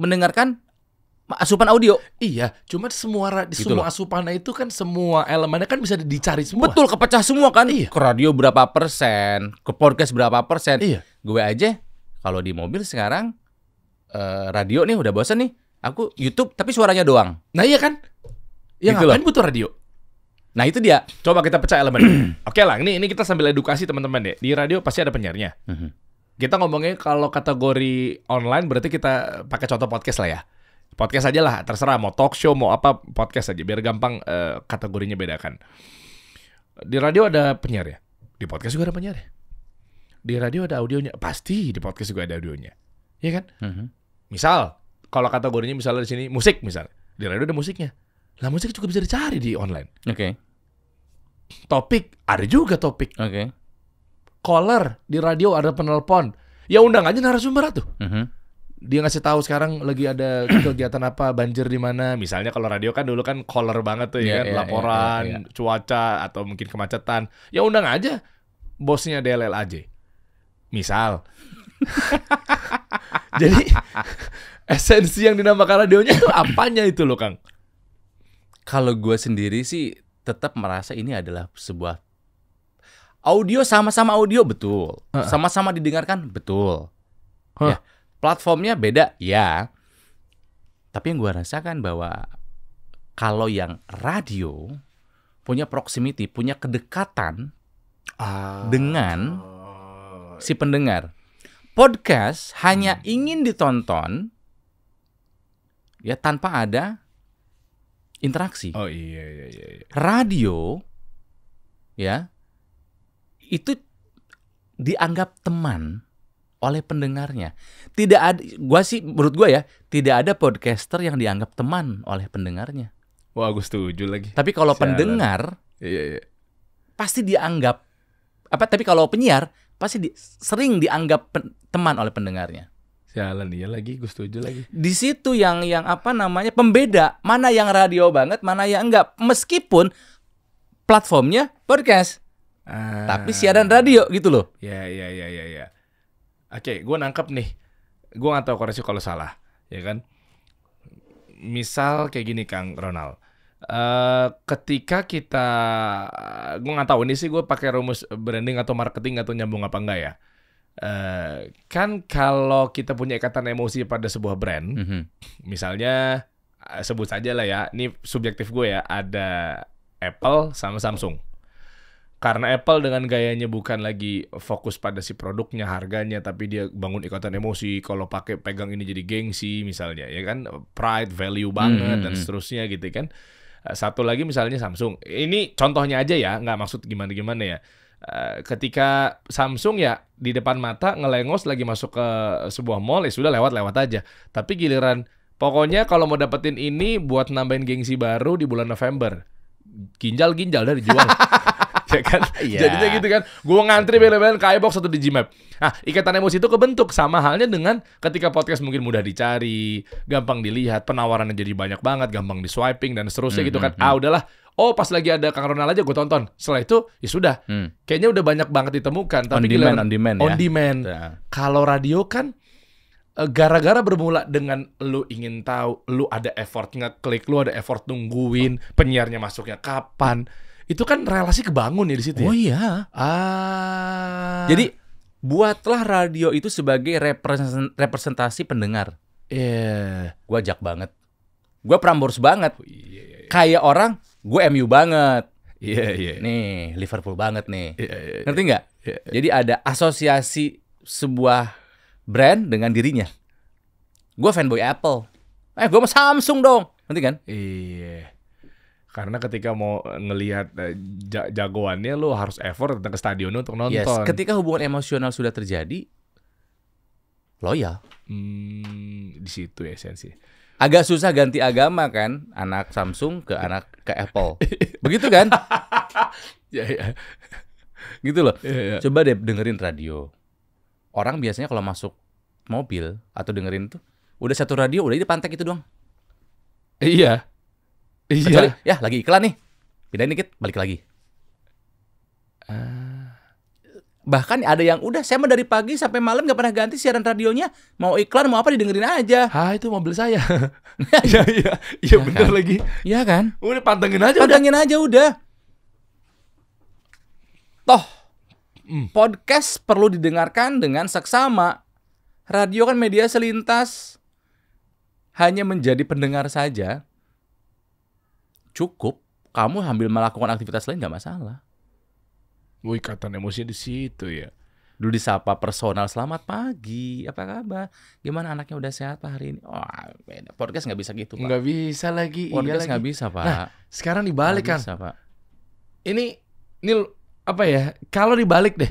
mendengarkan asupan audio. Iya, cuma semua gitu semua loh. asupannya itu kan semua elemennya kan bisa dicari semua. Betul, kepecah semua kan. Iya. Ke radio berapa persen, ke podcast berapa persen. Iya. Gue aja kalau di mobil sekarang eh, radio nih udah bosan nih. Aku YouTube tapi suaranya doang. Nah iya kan? Ya gitu ngapain loh. butuh radio? Nah itu dia. Coba kita pecah elemen. Oke lah, ini ini kita sambil edukasi teman-teman deh Di radio pasti ada penyiarnya. Mhm. Kita ngomongnya kalau kategori online berarti kita pakai contoh podcast lah ya podcast aja lah terserah mau talk show mau apa podcast aja biar gampang uh, kategorinya bedakan di radio ada penyiar ya di podcast juga ada penyiar ya di radio ada audionya pasti di podcast juga ada audionya ya kan mm-hmm. misal kalau kategorinya misalnya di sini musik misal di radio ada musiknya lah musik juga bisa dicari di online oke okay. topik ada juga topik oke okay. caller di radio ada penelpon ya undang aja narasumber tuh mm-hmm dia ngasih tahu sekarang lagi ada kegiatan apa banjir di mana misalnya kalau radio kan dulu kan caller banget tuh yeah, ya iya, kan yeah, iya, laporan yeah, yeah, yeah. cuaca atau mungkin kemacetan ya undang aja bosnya DLL aja misal jadi esensi yang dinamakan radionya itu apanya itu loh Kang kalau gue sendiri sih tetap merasa ini adalah sebuah audio sama-sama audio betul sama-sama didengarkan betul huh. ya Platformnya beda, ya. Tapi yang gue rasakan bahwa kalau yang radio punya proximity, punya kedekatan uh, dengan si pendengar. Podcast hanya hmm. ingin ditonton ya tanpa ada interaksi. Oh iya iya iya. iya. Radio ya itu dianggap teman oleh pendengarnya. Tidak ada gua sih menurut gua ya, tidak ada podcaster yang dianggap teman oleh pendengarnya. Wah, gue setuju lagi. Tapi kalau pendengar iya, iya. pasti dianggap apa tapi kalau penyiar pasti di, sering dianggap pen, teman oleh pendengarnya. Sialan dia lagi, gue setuju lagi. Di situ yang yang apa namanya pembeda, mana yang radio banget, mana yang enggak. Meskipun platformnya podcast. Ah. Tapi siaran radio gitu loh. Ya ya ya ya ya. Oke, okay, gue nangkep nih. Gue nggak tau koreksi kalau salah, ya kan? Misal kayak gini Kang Ronald. Uh, ketika kita, gue nggak tau ini sih gue pakai rumus branding atau marketing atau nyambung apa enggak ya. Uh, kan kalau kita punya ikatan emosi pada sebuah brand, mm -hmm. misalnya eh, sebut saja lah ya, ini subjektif gue ya, ada Apple sama Samsung karena Apple dengan gayanya bukan lagi fokus pada si produknya, harganya, tapi dia bangun ikatan emosi. Kalau pakai pegang ini jadi gengsi misalnya, ya kan pride, value hmm, banget hmm. dan hmm. seterusnya gitu kan. Eh, satu lagi misalnya Samsung. Ini contohnya aja ya, nggak maksud gimana-gimana ya. Eh, ketika Samsung ya di depan mata ngelengos lagi masuk ke sebuah mall ya sudah lewat-lewat aja. Tapi giliran pokoknya kalau mau dapetin ini buat nambahin gengsi baru di bulan November. Ginjal-ginjal dari jual. ya kan? yeah. Jadinya gitu kan. Gua ngantri bela-belain ke iBox atau di Gmap. Nah, ikatan emosi itu kebentuk sama halnya dengan ketika podcast mungkin mudah dicari, gampang dilihat, penawarannya jadi banyak banget, gampang di swiping dan seterusnya mm -hmm. gitu kan. Hmm, hmm. Ah, udahlah. Oh, pas lagi ada Kang Ronald aja gue tonton. Setelah itu ya sudah. Mm. Kayaknya udah banyak banget ditemukan tapi on demand on demand ya. on demand. Yeah. Kalau radio kan eh, gara-gara bermula dengan lu ingin tahu, lu ada effort ngeklik, lu ada effort nungguin penyiarnya masuknya kapan itu kan relasi kebangun ya di situ. Ya? Oh iya. Ah. Jadi buatlah radio itu sebagai representasi pendengar. Iya. Yeah. Gue jak banget. Gue Prambors banget. Oh, iya. iya. iya. Kayak orang gue MU banget. Iya yeah, iya. Yeah. Nih Liverpool banget nih. Yeah, yeah, yeah. Ngerti nggak? Yeah, yeah. Jadi ada asosiasi sebuah brand dengan dirinya. Gue fanboy Apple. Eh gue sama Samsung dong. Nanti kan? Iya. Yeah karena ketika mau eh, ngelihat eh, jagoannya lo harus effort datang ke stadion untuk nonton. Yes, ketika hubungan emosional sudah terjadi loyal. Hmm, di situ esensi. Ya, Agak susah ganti agama kan, anak Samsung ke anak ke Apple. Begitu kan? ya, ya. Gitu loh. Ya, ya. Coba deh dengerin radio. Orang biasanya kalau masuk mobil atau dengerin tuh udah satu radio udah di pantek itu doang. Iya. Iya. Kecuali, ya lagi iklan nih. Pindahin dikit, balik lagi. Uh. Bahkan ada yang udah saya mah dari pagi sampai malam gak pernah ganti siaran radionya. Mau iklan, mau apa didengerin aja. Ah, itu mobil saya. Iya, iya. Iya ya bener kan? lagi. Iya kan? Udah pantengin aja Pantengin udah. aja udah. Toh, mm. podcast perlu didengarkan dengan seksama. Radio kan media selintas hanya menjadi pendengar saja cukup, kamu ambil melakukan aktivitas lain nggak masalah. Wih, ikatan emosi di situ ya. Dulu disapa personal, selamat pagi, apa kabar? Gimana anaknya udah sehat pak hari ini? oh, podcast nggak bisa gitu pak. Nggak bisa lagi. Iya podcast nggak bisa pak. Nah, sekarang dibalik kan. Bisa, pak. Ini, ini apa ya? Kalau dibalik deh,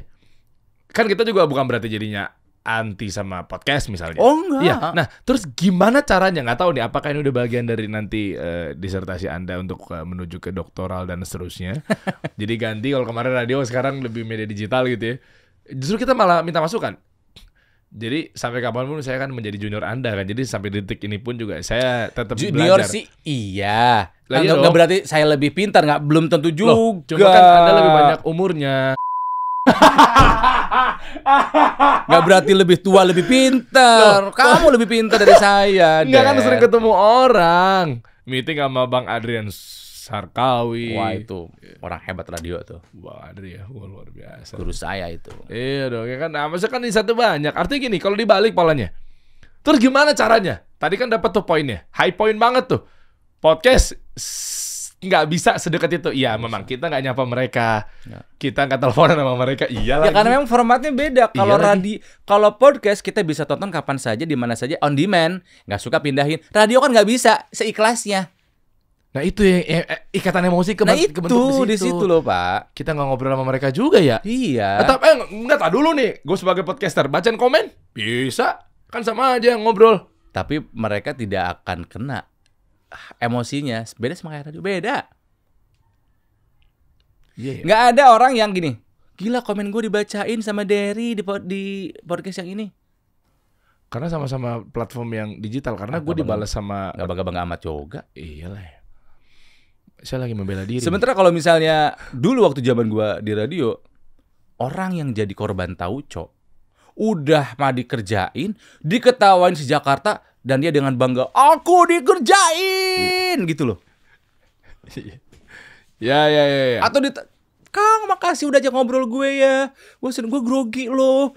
kan kita juga bukan berarti jadinya anti sama podcast misalnya. Oh enggak. Ya. Nah, terus gimana caranya? Nggak tahu nih apakah ini udah bagian dari nanti uh, disertasi Anda untuk uh, menuju ke doktoral dan seterusnya. Jadi ganti kalau kemarin radio sekarang lebih media digital gitu ya. Justru kita malah minta masukan. Jadi sampai kapan pun saya kan menjadi junior Anda kan. Jadi sampai detik ini pun juga saya tetap junior belajar. Junior sih iya. Lagi nggak iya nggak berarti saya lebih pintar nggak belum tentu juga. Loh, cuma kan Anda lebih banyak umurnya. Gak berarti lebih tua lebih pintar. Kamu lebih pintar dari saya. Gak kan sering ketemu orang. Meeting sama Bang Adrian Sarkawi. Wah itu orang hebat radio tuh. Bang Adrian, wah, luar biasa. Guru saya itu. Iya dong, ya kan. Nah, maksudnya kan ini satu banyak. Artinya gini, kalau dibalik polanya. Terus gimana caranya? Tadi kan dapat tuh poinnya. High point banget tuh. Podcast nggak bisa sedekat itu. Iya, memang kita nggak nyapa mereka. Ya. Kita nggak teleponan sama mereka. Iya lah. Ya karena memang formatnya beda. Iya kalau iya radio, kalau podcast kita bisa tonton kapan saja, di mana saja, on demand. Nggak suka pindahin. Radio kan nggak bisa seikhlasnya. Nah itu yang ya, ikatan emosi ke nah itu, di situ loh pak. Kita nggak ngobrol sama mereka juga ya? Iya. Eh, tapi eh nggak tahu dulu nih, gue sebagai podcaster bacaan komen bisa kan sama aja ngobrol. Tapi mereka tidak akan kena emosinya beda sama kayak radio beda yeah. Iya. ada orang yang gini gila komen gue dibacain sama Derry di, di podcast yang ini karena sama-sama platform yang digital karena gue dibalas sama gak bangga bangga amat juga iya lah. Ya. saya lagi membela diri sementara kalau misalnya dulu waktu zaman gue di radio orang yang jadi korban tahu tauco udah mah dikerjain diketawain si Jakarta dan dia dengan bangga aku dikerjain gitu loh. ya ya ya. ya. Atau di Kang makasih udah aja ngobrol gue ya. Gue sen gue grogi loh.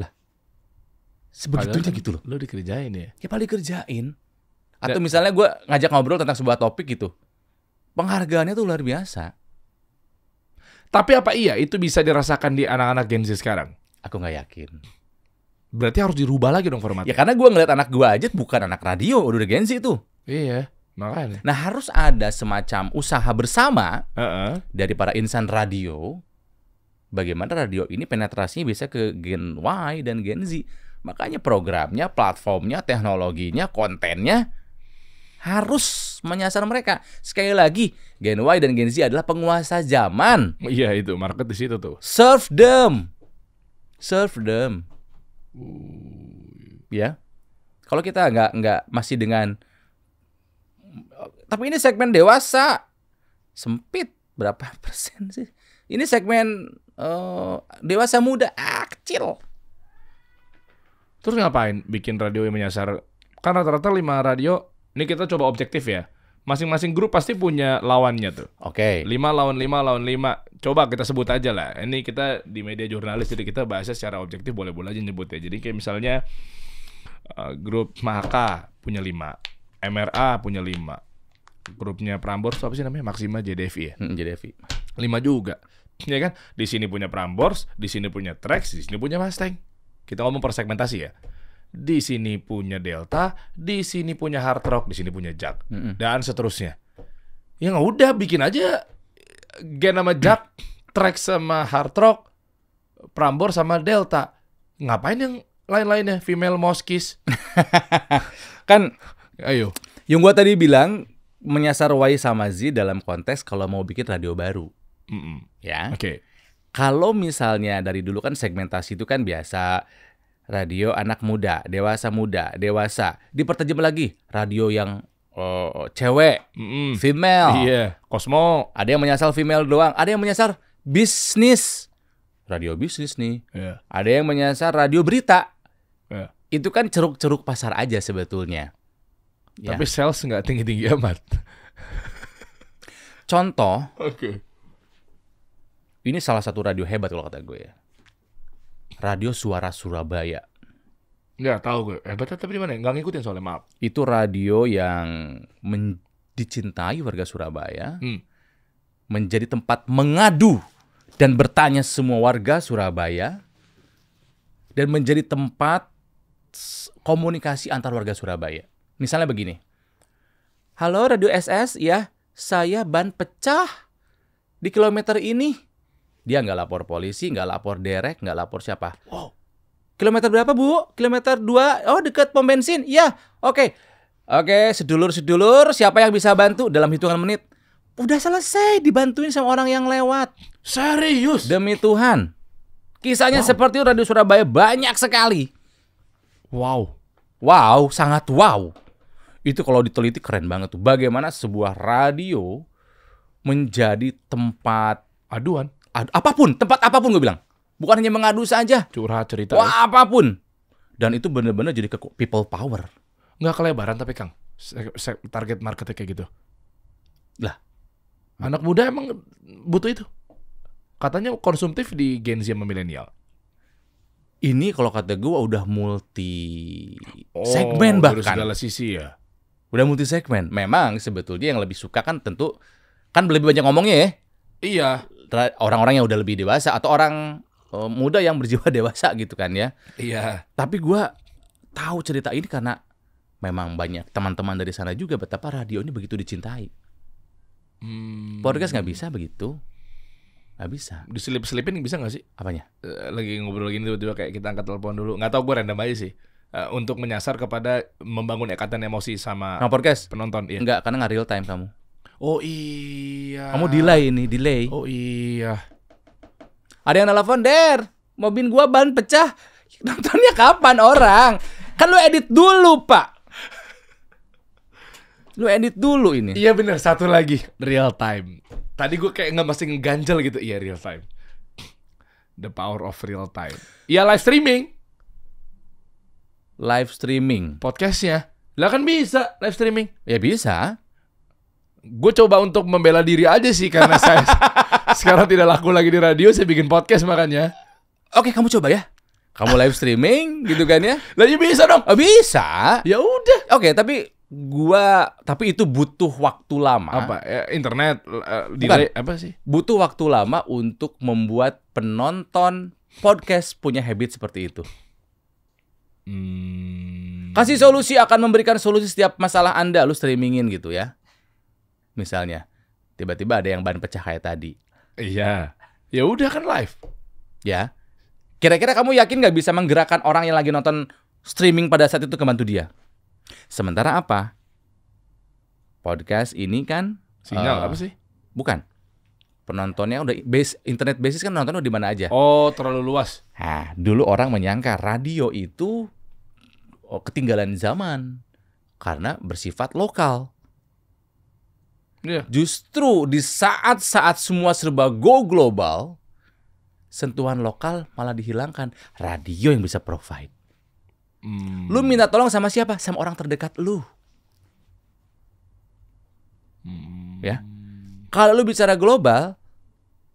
Lah. Sebegitunya gitu loh. Lo dikerjain ya? Ya paling kerjain. Atau da misalnya gue ngajak ngobrol tentang sebuah topik gitu. Penghargaannya tuh luar biasa. Tapi apa iya itu bisa dirasakan di anak-anak Gen Z sekarang? Aku nggak yakin. Berarti harus dirubah lagi dong formatnya. Ya karena gue ngeliat anak gue aja bukan anak radio, udah Gen Z itu. Iya, nah, makanya. Nah harus ada semacam usaha bersama uh -uh. dari para insan radio. Bagaimana radio ini penetrasinya bisa ke Gen Y dan Gen Z. Makanya programnya, platformnya, teknologinya, kontennya harus menyasar mereka. Sekali lagi, Gen Y dan Gen Z adalah penguasa zaman. Iya itu, market di situ tuh. Serve them. Serve them Ya. Kalau kita nggak nggak masih dengan tapi ini segmen dewasa sempit berapa persen sih? Ini segmen uh, dewasa muda ah, kecil. Terus ngapain bikin radio yang menyasar? Kan rata-rata lima radio ini kita coba objektif ya masing-masing grup pasti punya lawannya tuh. Oke. Okay. Lima lawan lima lawan lima, Coba kita sebut aja lah. Ini kita di media jurnalis jadi kita bahasnya secara objektif boleh-boleh aja nyebut ya. Jadi kayak misalnya uh, grup Mahaka punya lima, MRA punya lima, Grupnya Prambors apa sih namanya? Maxima JDV ya. Hmm, JDV. Lima juga. Ya kan? Di sini punya Prambors, di sini punya Trax, di sini punya Mustang. Kita ngomong per segmentasi ya di sini punya Delta, di sini punya Hard Rock, di sini punya Jack, mm -hmm. dan seterusnya. Ya nggak udah bikin aja gen sama Jack, mm. track sama Hard Rock, Prambor sama Delta. Ngapain yang lain-lainnya? Female Moskis. kan, ayo. Yang gua tadi bilang menyasar Y sama Z dalam konteks kalau mau bikin radio baru. Mm -hmm. Ya. Oke. Okay. Kalau misalnya dari dulu kan segmentasi itu kan biasa radio anak muda, dewasa muda, dewasa. Dipertajam lagi radio yang uh, cewek, mm female. Iya, Cosmo. Ada yang menyasar female doang, ada yang menyasar bisnis. Radio bisnis nih. Yeah. Ada yang menyasar radio berita. Yeah. Itu kan ceruk-ceruk pasar aja sebetulnya. Ya. Tapi ya. sales nggak tinggi-tinggi amat. Contoh. Oke. Okay. Ini salah satu radio hebat kalau kata gue ya. Radio Suara Surabaya. Ya tahu gue. Eh, tapi mana? Gak ngikutin soalnya, maaf. Itu radio yang men- dicintai warga Surabaya. Hmm. Menjadi tempat mengadu dan bertanya semua warga Surabaya. Dan menjadi tempat komunikasi antar warga Surabaya. Misalnya begini. Halo Radio SS, ya. Saya ban pecah di kilometer ini dia nggak lapor polisi, nggak lapor derek, nggak lapor siapa. Wow. Kilometer berapa bu? Kilometer 2. Oh dekat pom bensin. Iya. Oke. Oke sedulur-sedulur siapa yang bisa bantu dalam hitungan menit. Udah selesai dibantuin sama orang yang lewat. Serius? Demi Tuhan. Kisahnya wow. seperti Radio Surabaya banyak sekali. Wow. Wow, sangat wow. Itu kalau diteliti keren banget tuh. Bagaimana sebuah radio menjadi tempat aduan apapun, tempat apapun gue bilang. Bukan hanya mengadu saja. Curhat cerita. Wah, ya. apapun. Dan itu benar-benar jadi ke people power. Nggak kelebaran tapi Kang, target marketnya kayak gitu. Lah, anak muda emang butuh itu. Katanya konsumtif di Gen Z sama milenial. Ini kalau kata gue udah multi oh, segmen oh, bahkan. segala sisi ya. Udah multi segmen. Memang sebetulnya yang lebih suka kan tentu kan lebih banyak ngomongnya ya. Iya orang-orang yang udah lebih dewasa atau orang uh, muda yang berjiwa dewasa gitu kan ya. Iya. Tapi gue tahu cerita ini karena memang banyak teman-teman dari sana juga betapa radio ini begitu dicintai. Hmm. Podcast nggak bisa begitu. Gak bisa. Diselip-selipin bisa gak sih? Apanya? Eh, lagi ngobrol gini tiba-tiba kayak kita angkat telepon dulu. Gak tau gue random aja sih. Uh, untuk menyasar kepada membangun ikatan emosi sama nah, podcast penonton. Iya. Enggak, karena nggak real time kamu. Oh iya. Kamu delay ini, delay. Oh iya. Ada yang nelfon, Der. Mobil gua ban pecah. Nontonnya kapan orang? Kan lu edit dulu, Pak. Lu edit dulu ini. Iya bener, satu lagi. Real time. Tadi gua kayak nggak masih ngeganjel gitu. Iya, real time. The power of real time. Iya, live streaming. Live streaming. Podcastnya. Lah kan bisa live streaming. Ya bisa gue coba untuk membela diri aja sih karena saya sekarang tidak laku lagi di radio saya bikin podcast makanya oke kamu coba ya kamu live streaming gitu kan ya lagi ya bisa dong oh, bisa ya udah oke tapi gua tapi itu butuh waktu lama apa ya, internet uh, eh, delay apa sih butuh waktu lama untuk membuat penonton podcast punya habit seperti itu hmm. kasih solusi akan memberikan solusi setiap masalah anda lu streamingin gitu ya misalnya tiba-tiba ada yang ban pecah kayak tadi iya ya udah kan live ya kira-kira kamu yakin nggak bisa menggerakkan orang yang lagi nonton streaming pada saat itu kebantu dia sementara apa podcast ini kan sinyal uh, apa sih bukan penontonnya udah base internet basis kan nonton di mana aja. Oh, terlalu luas. Nah, dulu orang menyangka radio itu oh, ketinggalan zaman karena bersifat lokal. Yeah. Justru di saat-saat semua serba go global, sentuhan lokal malah dihilangkan. Radio yang bisa provide. Hmm. Lu minta tolong sama siapa? Sama orang terdekat lu. Hmm. Ya. Kalau lu bicara global,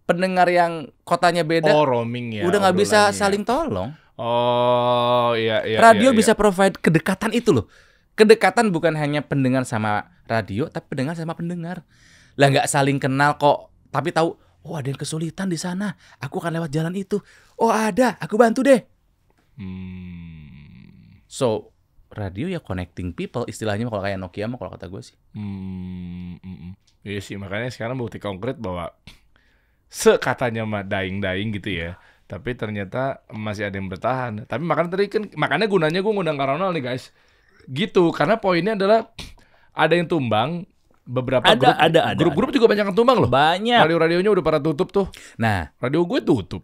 pendengar yang kotanya beda, oh, roaming ya, udah nggak bisa ya. saling tolong. Oh iya iya. Radio iya, iya. bisa provide kedekatan itu loh kedekatan bukan hanya pendengar sama radio tapi pendengar sama pendengar lah nggak saling kenal kok tapi tahu oh ada yang kesulitan di sana aku akan lewat jalan itu oh ada aku bantu deh hmm. so radio ya connecting people istilahnya kalau kayak Nokia mah kalau kata gue sih hmm, hmm, hmm. iya sih makanya sekarang bukti konkret bahwa sekatanya mah dying dying gitu ya tapi ternyata masih ada yang bertahan tapi makanya tadi kan makanya gunanya gue ngundang Karonal nih guys gitu karena poinnya adalah ada yang tumbang beberapa ada, grup ada ada grup-grup juga banyak yang tumbang loh banyak radio-radionya udah pada tutup tuh nah radio gue tutup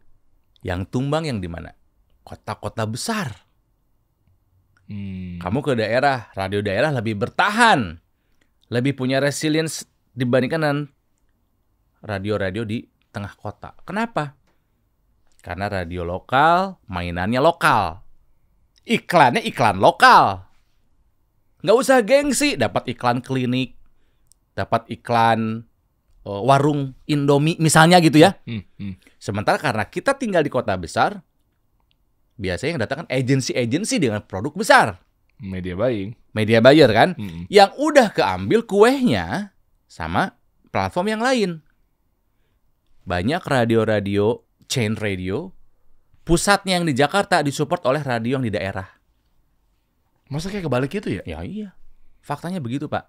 yang tumbang yang di mana kota-kota besar hmm. kamu ke daerah radio daerah lebih bertahan lebih punya resilience dibandingkan dengan radio-radio di tengah kota kenapa karena radio lokal mainannya lokal iklannya iklan lokal Nggak usah gengsi, dapat iklan klinik, dapat iklan uh, warung Indomie misalnya gitu ya. Hmm, hmm. Sementara karena kita tinggal di kota besar, biasanya yang datang kan agensi-agensi dengan produk besar. Media buying. Media buyer kan, hmm. yang udah keambil kuehnya sama platform yang lain. Banyak radio-radio, chain radio, pusatnya yang di Jakarta disupport oleh radio yang di daerah. Masa kayak kebalik itu ya? Ya iya. Faktanya begitu, Pak.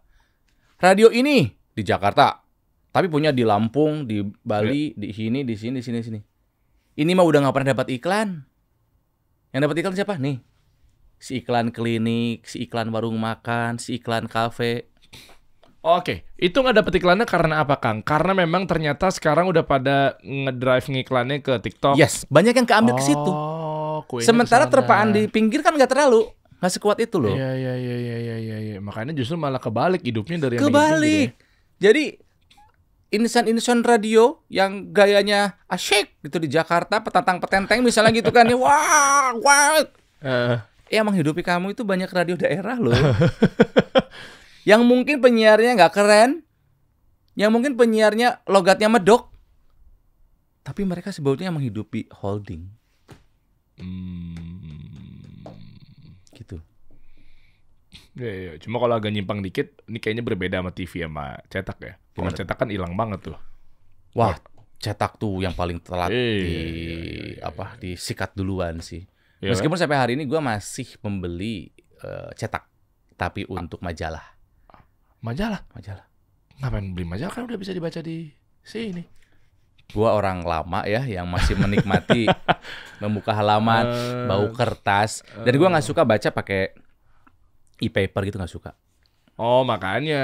Radio ini di Jakarta, tapi punya di Lampung, di Bali, ya. di sini, di sini, di sini, di sini. Ini mah udah nggak pernah dapat iklan. Yang dapat iklan siapa? Nih. Si iklan klinik, si iklan warung makan, si iklan kafe. Oke, itu nggak dapet iklannya karena apa Kang? Karena memang ternyata sekarang udah pada ngedrive ngiklannya ke TikTok. Yes, banyak yang keambil oh, ke situ. Oh, Sementara terpaan di pinggir kan nggak terlalu nggak sekuat itu loh. Iya iya iya iya iya iya ya. makanya justru malah kebalik hidupnya dari kebalik. Yang gitu ya. Jadi insan-insan radio yang gayanya asyik gitu di Jakarta petantang petenteng misalnya gitu kan ya wah wah uh. ya hidupi kamu itu banyak radio daerah loh yang mungkin penyiarnya nggak keren yang mungkin penyiarnya logatnya medok tapi mereka sebetulnya menghidupi holding hmm. Iya, yeah, iya. Cuma kalau agak nyimpang dikit, ini kayaknya berbeda sama TV sama cetak ya. Cuma cetak kan hilang banget tuh. Wah, cetak tuh yang paling telat iya, iya, di yeah, iya, apa disikat duluan sih. Meskipun sampai hari ini gue masih membeli eh, cetak, tapi untuk majalah. Majalah? Majalah. Ngapain beli majalah kan udah bisa dibaca di sini gua orang lama ya yang masih menikmati membuka halaman uh, bau eh. kertas dan gua eh. nggak suka baca pakai e-paper gitu nggak suka. Oh makanya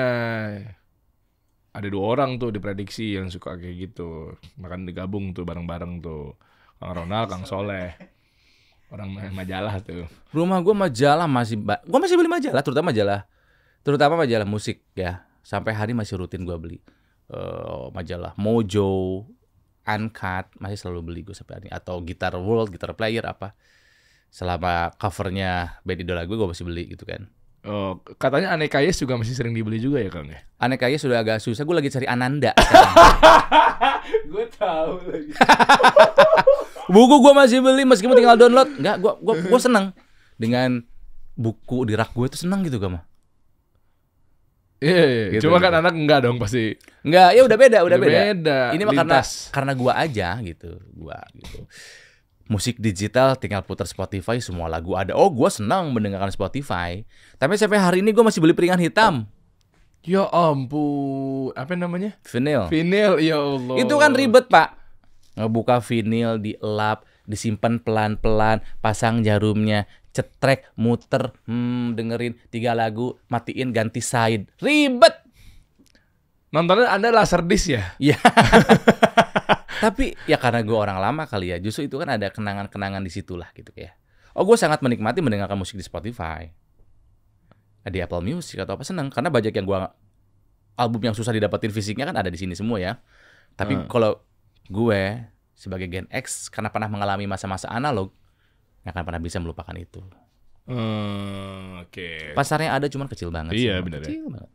ada dua orang tuh diprediksi yang suka kayak gitu. Makan digabung tuh bareng-bareng tuh. Kang Ronald, Kang Soleh. Orang majalah tuh. Rumah gue majalah masih, gue masih beli majalah, terutama majalah, terutama majalah musik ya. Sampai hari masih rutin gue beli uh, majalah Mojo, Uncut, masih selalu beli gue sampai hari Atau Guitar World, Guitar Player apa. Selama covernya band idola gue, gue masih beli gitu kan Oh, katanya aneka yes juga masih sering dibeli juga ya Kang ya? Aneka yes sudah agak susah, gue lagi cari Ananda Gue tahu lagi Buku gue masih beli meskipun tinggal download Enggak, gue gua, gua seneng Dengan buku di rak gue itu seneng gitu gak mah Iya, yeah, yeah. gitu, cuma gitu. kan anak enggak dong pasti. Enggak, ya udah beda, udah, udah beda. beda. Ini mah karena karena gua aja gitu, gua gitu musik digital tinggal putar Spotify semua lagu ada. Oh, gue senang mendengarkan Spotify. Tapi sampai hari ini gue masih beli piringan hitam. Ya ampun, apa namanya? Vinyl. Vinyl ya Allah. Itu kan ribet pak. Ngebuka di dielap, disimpan pelan-pelan, pasang jarumnya, cetrek, muter, hmm, dengerin tiga lagu, matiin, ganti side. Ribet. Nontonnya Anda laser disc ya? Iya. tapi ya karena gue orang lama kali ya justru itu kan ada kenangan-kenangan di situlah gitu ya oh gue sangat menikmati mendengarkan musik di Spotify nah, di Apple Music atau apa seneng karena banyak yang gue album yang susah didapetin fisiknya kan ada di sini semua ya tapi hmm. kalau gue sebagai Gen X karena pernah mengalami masa-masa analog nggak akan pernah bisa melupakan itu. Hmm, Oke. Okay. Pasarnya ada cuman kecil banget. Iya benar. Ya. Kecil banget.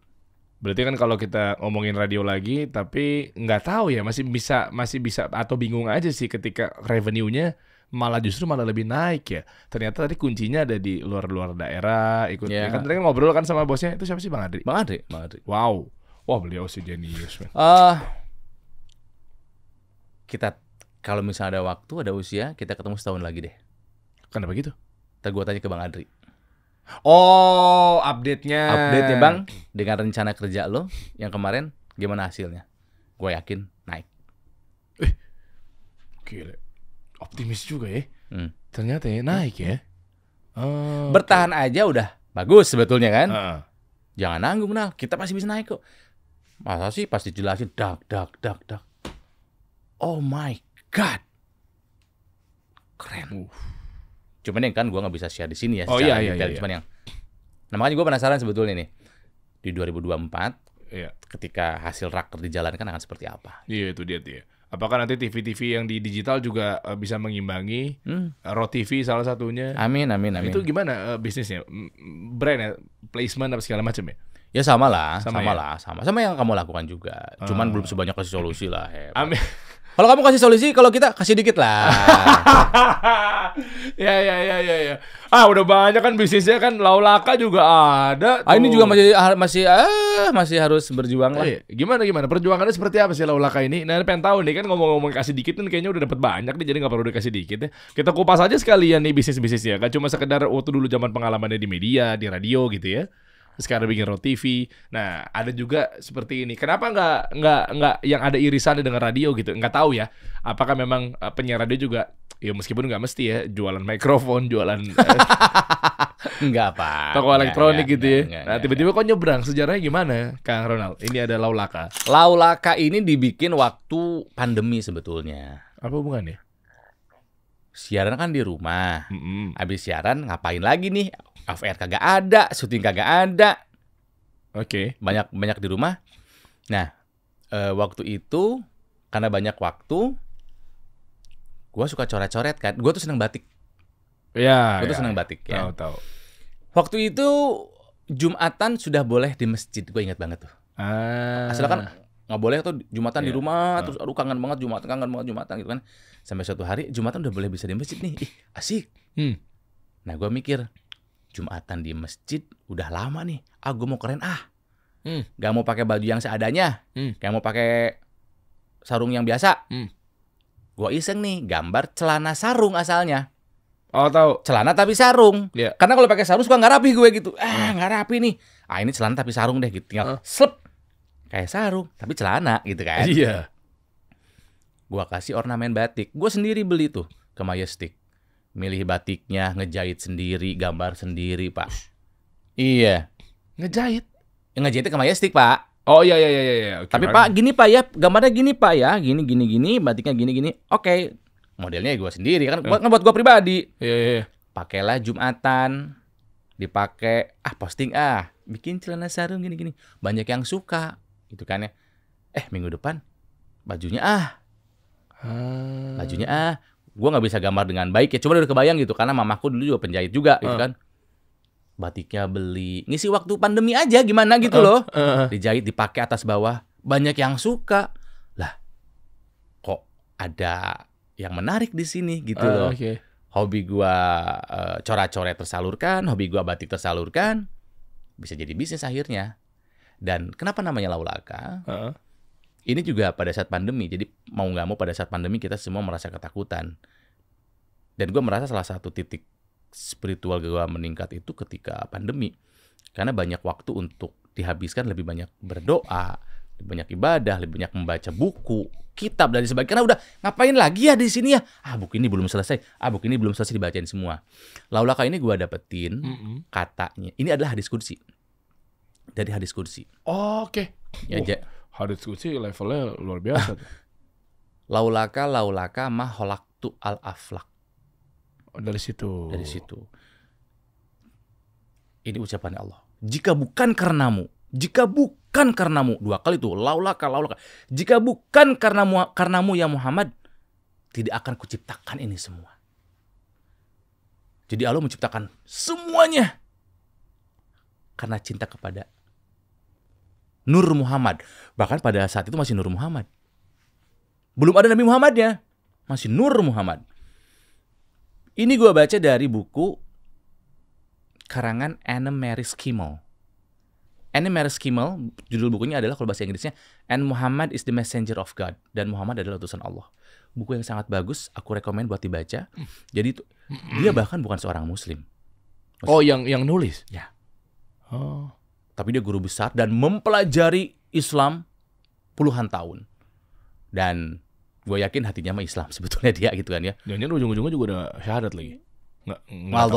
Berarti kan kalau kita ngomongin radio lagi, tapi nggak tahu ya masih bisa masih bisa atau bingung aja sih ketika revenue-nya malah justru malah lebih naik ya. Ternyata tadi kuncinya ada di luar-luar daerah ikut. Yeah. Ya kan tadi kan ngobrol kan sama bosnya itu siapa sih Bang Adri? Bang Adri. Bang Adri. Wow. Wah beliau sih jenius. Uh, eh, kita kalau misalnya ada waktu ada usia kita ketemu setahun lagi deh. Kenapa gitu? Ntar gue tanya ke Bang Adri. Oh, update-nya. Update-nya Bang, dengan rencana kerja lo yang kemarin gimana hasilnya? Gue yakin naik. Eh, gila. Optimis juga ya. Hmm. Ternyata ya naik ya. Oh, Bertahan okay. aja udah bagus sebetulnya kan. Uh. Jangan nanggung nah, kita pasti bisa naik kok. Masa sih pasti jelasin dak dak dak dak. Oh my god. Keren. Uh. Cuman yang kan gue nggak bisa share di sini ya. Oh iya, iya, detail. iya. iya. Cuman yang, nah makanya gue penasaran sebetulnya nih di 2024 iya. ketika hasil raker dijalankan akan seperti apa? Iya itu dia dia. Ya. Apakah nanti TV-TV yang di digital juga eh, bisa mengimbangi hmm. Eh, Raw TV salah satunya? Amin amin amin. Itu gimana uh, bisnisnya? Brand ya, placement apa segala macam ya? Ya sama lah, sama, sama ya? lah, sama. Sama yang kamu lakukan juga. Cuman uh. belum sebanyak kasih solusi lah. Hebat. Ya. Amin. Kalau kamu kasih solusi, kalau kita kasih dikit lah. ya ya ya ya ya. Ah udah banyak kan bisnisnya kan laulaka juga ada. Tuh. Ah ini juga masih masih ah, masih harus berjuang lah. Eh, gimana gimana perjuangannya seperti apa sih laulaka ini? Nah pengen tahu nih kan ngomong-ngomong kasih dikit kan kayaknya udah dapat banyak nih jadi nggak perlu dikasih dikit ya. Kita kupas aja sekalian nih bisnis bisnisnya. Gak cuma sekedar waktu oh, dulu zaman pengalamannya di media di radio gitu ya sekarang bikin road TV. Nah, ada juga seperti ini. Kenapa nggak nggak nggak yang ada irisan dengan radio gitu? Nggak tahu ya. Apakah memang eh, penyiar radio juga? Ya meskipun nggak mesti ya, jualan mikrofon, jualan eh, nggak apa. Toko elektronik gitu ya. nah, tiba-tiba kok nyebrang sejarahnya gimana, Kang Ronald? Ini ada Laulaka. Laulaka ini dibikin waktu pandemi sebetulnya. Apa hubungannya? siaran kan di rumah. Mm-hmm. Abis siaran ngapain lagi nih? Off air kagak ada, syuting kagak ada. Oke. Okay. Banyak banyak di rumah. Nah, e, waktu itu karena banyak waktu, gue suka coret-coret kan. Gue tuh seneng batik. Ya. Gue tuh iya. seneng batik. Ya. Tahu ya. tahu. Waktu itu Jumatan sudah boleh di masjid. Gue ingat banget tuh. Ah. Asal kan nggak boleh tuh Jumatan yeah. di iya. rumah. Ah. Terus aduh kangen banget Jumatan, kangen banget Jumatan gitu kan. Sampai suatu hari Jumatan udah boleh bisa di masjid nih. Ih, asik. Hmm. Nah, gue mikir Jumatan di masjid udah lama nih. Ah, gue mau keren ah. Hmm. Gak mau pakai baju yang seadanya. Hmm. Gak mau pakai sarung yang biasa. Hmm. Gue iseng nih gambar celana sarung asalnya. Oh tahu. Celana tapi sarung. Yeah. Karena kalau pakai sarung suka nggak rapi gue gitu. Ah hmm. nggak hmm. rapi nih. Ah ini celana tapi sarung deh gitu. Tinggal huh? slep kayak sarung tapi celana gitu kan. Iya. Yeah gue kasih ornamen batik. Gue sendiri beli tuh ke Majestic. Milih batiknya, ngejahit sendiri, gambar sendiri, Pak. Iya. Ngejahit? Ya, ngejahitnya ke Majestic, Pak. Oh iya iya iya iya. iya. Okay, Tapi Pak gini Pak ya, gambarnya gini Pak ya, gini gini gini, batiknya gini gini. Oke, okay. modelnya gue sendiri kan, buat eh. buat gue pribadi. Iya, iya iya. Pakailah Jumatan, dipakai ah posting ah, bikin celana sarung gini gini. Banyak yang suka, gitu kan ya. Eh minggu depan bajunya ah Hmm. Bajunya ah, gue nggak bisa gambar dengan baik ya. Cuma udah kebayang gitu karena mamaku dulu juga penjahit juga gitu ah. kan. Batiknya beli, ngisi waktu pandemi aja gimana gitu ah, loh. Dijahit dipakai atas bawah, banyak yang suka. Lah, kok ada yang menarik di sini gitu loh. Okay. Hobi gua uh, coret-coret tersalurkan, hobi gua batik tersalurkan, bisa jadi bisnis akhirnya. Dan kenapa namanya Laulaka? Uh -uh ini juga pada saat pandemi, jadi mau nggak mau pada saat pandemi kita semua merasa ketakutan. Dan gue merasa salah satu titik spiritual gue meningkat itu ketika pandemi. Karena banyak waktu untuk dihabiskan lebih banyak berdoa, lebih banyak ibadah, lebih banyak membaca buku, kitab dan sebagainya. Karena udah ngapain lagi ya di sini ya? Ah buku ini belum selesai, ah buku ini belum selesai dibacain semua. Laulaka ini gue dapetin katanya. Ini adalah hadis kursi dari hadis kursi. Oh, Oke. Okay. Ya, uh kunci levelnya luar biasa. laulaka laulaka holaktu al aflak. Oh, dari situ. Dari situ. Ini ucapan Allah. Jika bukan karenamu, jika bukan karenamu dua kali itu laulaka laulaka. Jika bukan karenamu karenamu ya Muhammad, tidak akan kuciptakan ini semua. Jadi Allah menciptakan semuanya karena cinta kepada Nur Muhammad. Bahkan pada saat itu masih Nur Muhammad. Belum ada Nabi Muhammadnya. Masih Nur Muhammad. Ini gue baca dari buku karangan Anne Mary Skimmel. Anne Mary Skimmel, judul bukunya adalah kalau bahasa Inggrisnya, And Muhammad is the Messenger of God. Dan Muhammad adalah utusan Allah. Buku yang sangat bagus, aku rekomen buat dibaca. Jadi dia bahkan bukan seorang muslim. muslim. Oh, yang yang nulis? Ya. Oh tapi dia guru besar dan mempelajari Islam puluhan tahun. Dan gue yakin hatinya mah Islam sebetulnya dia gitu kan ya. Jangan ujung-ujungnya juga ada syahadat lagi. Nggak,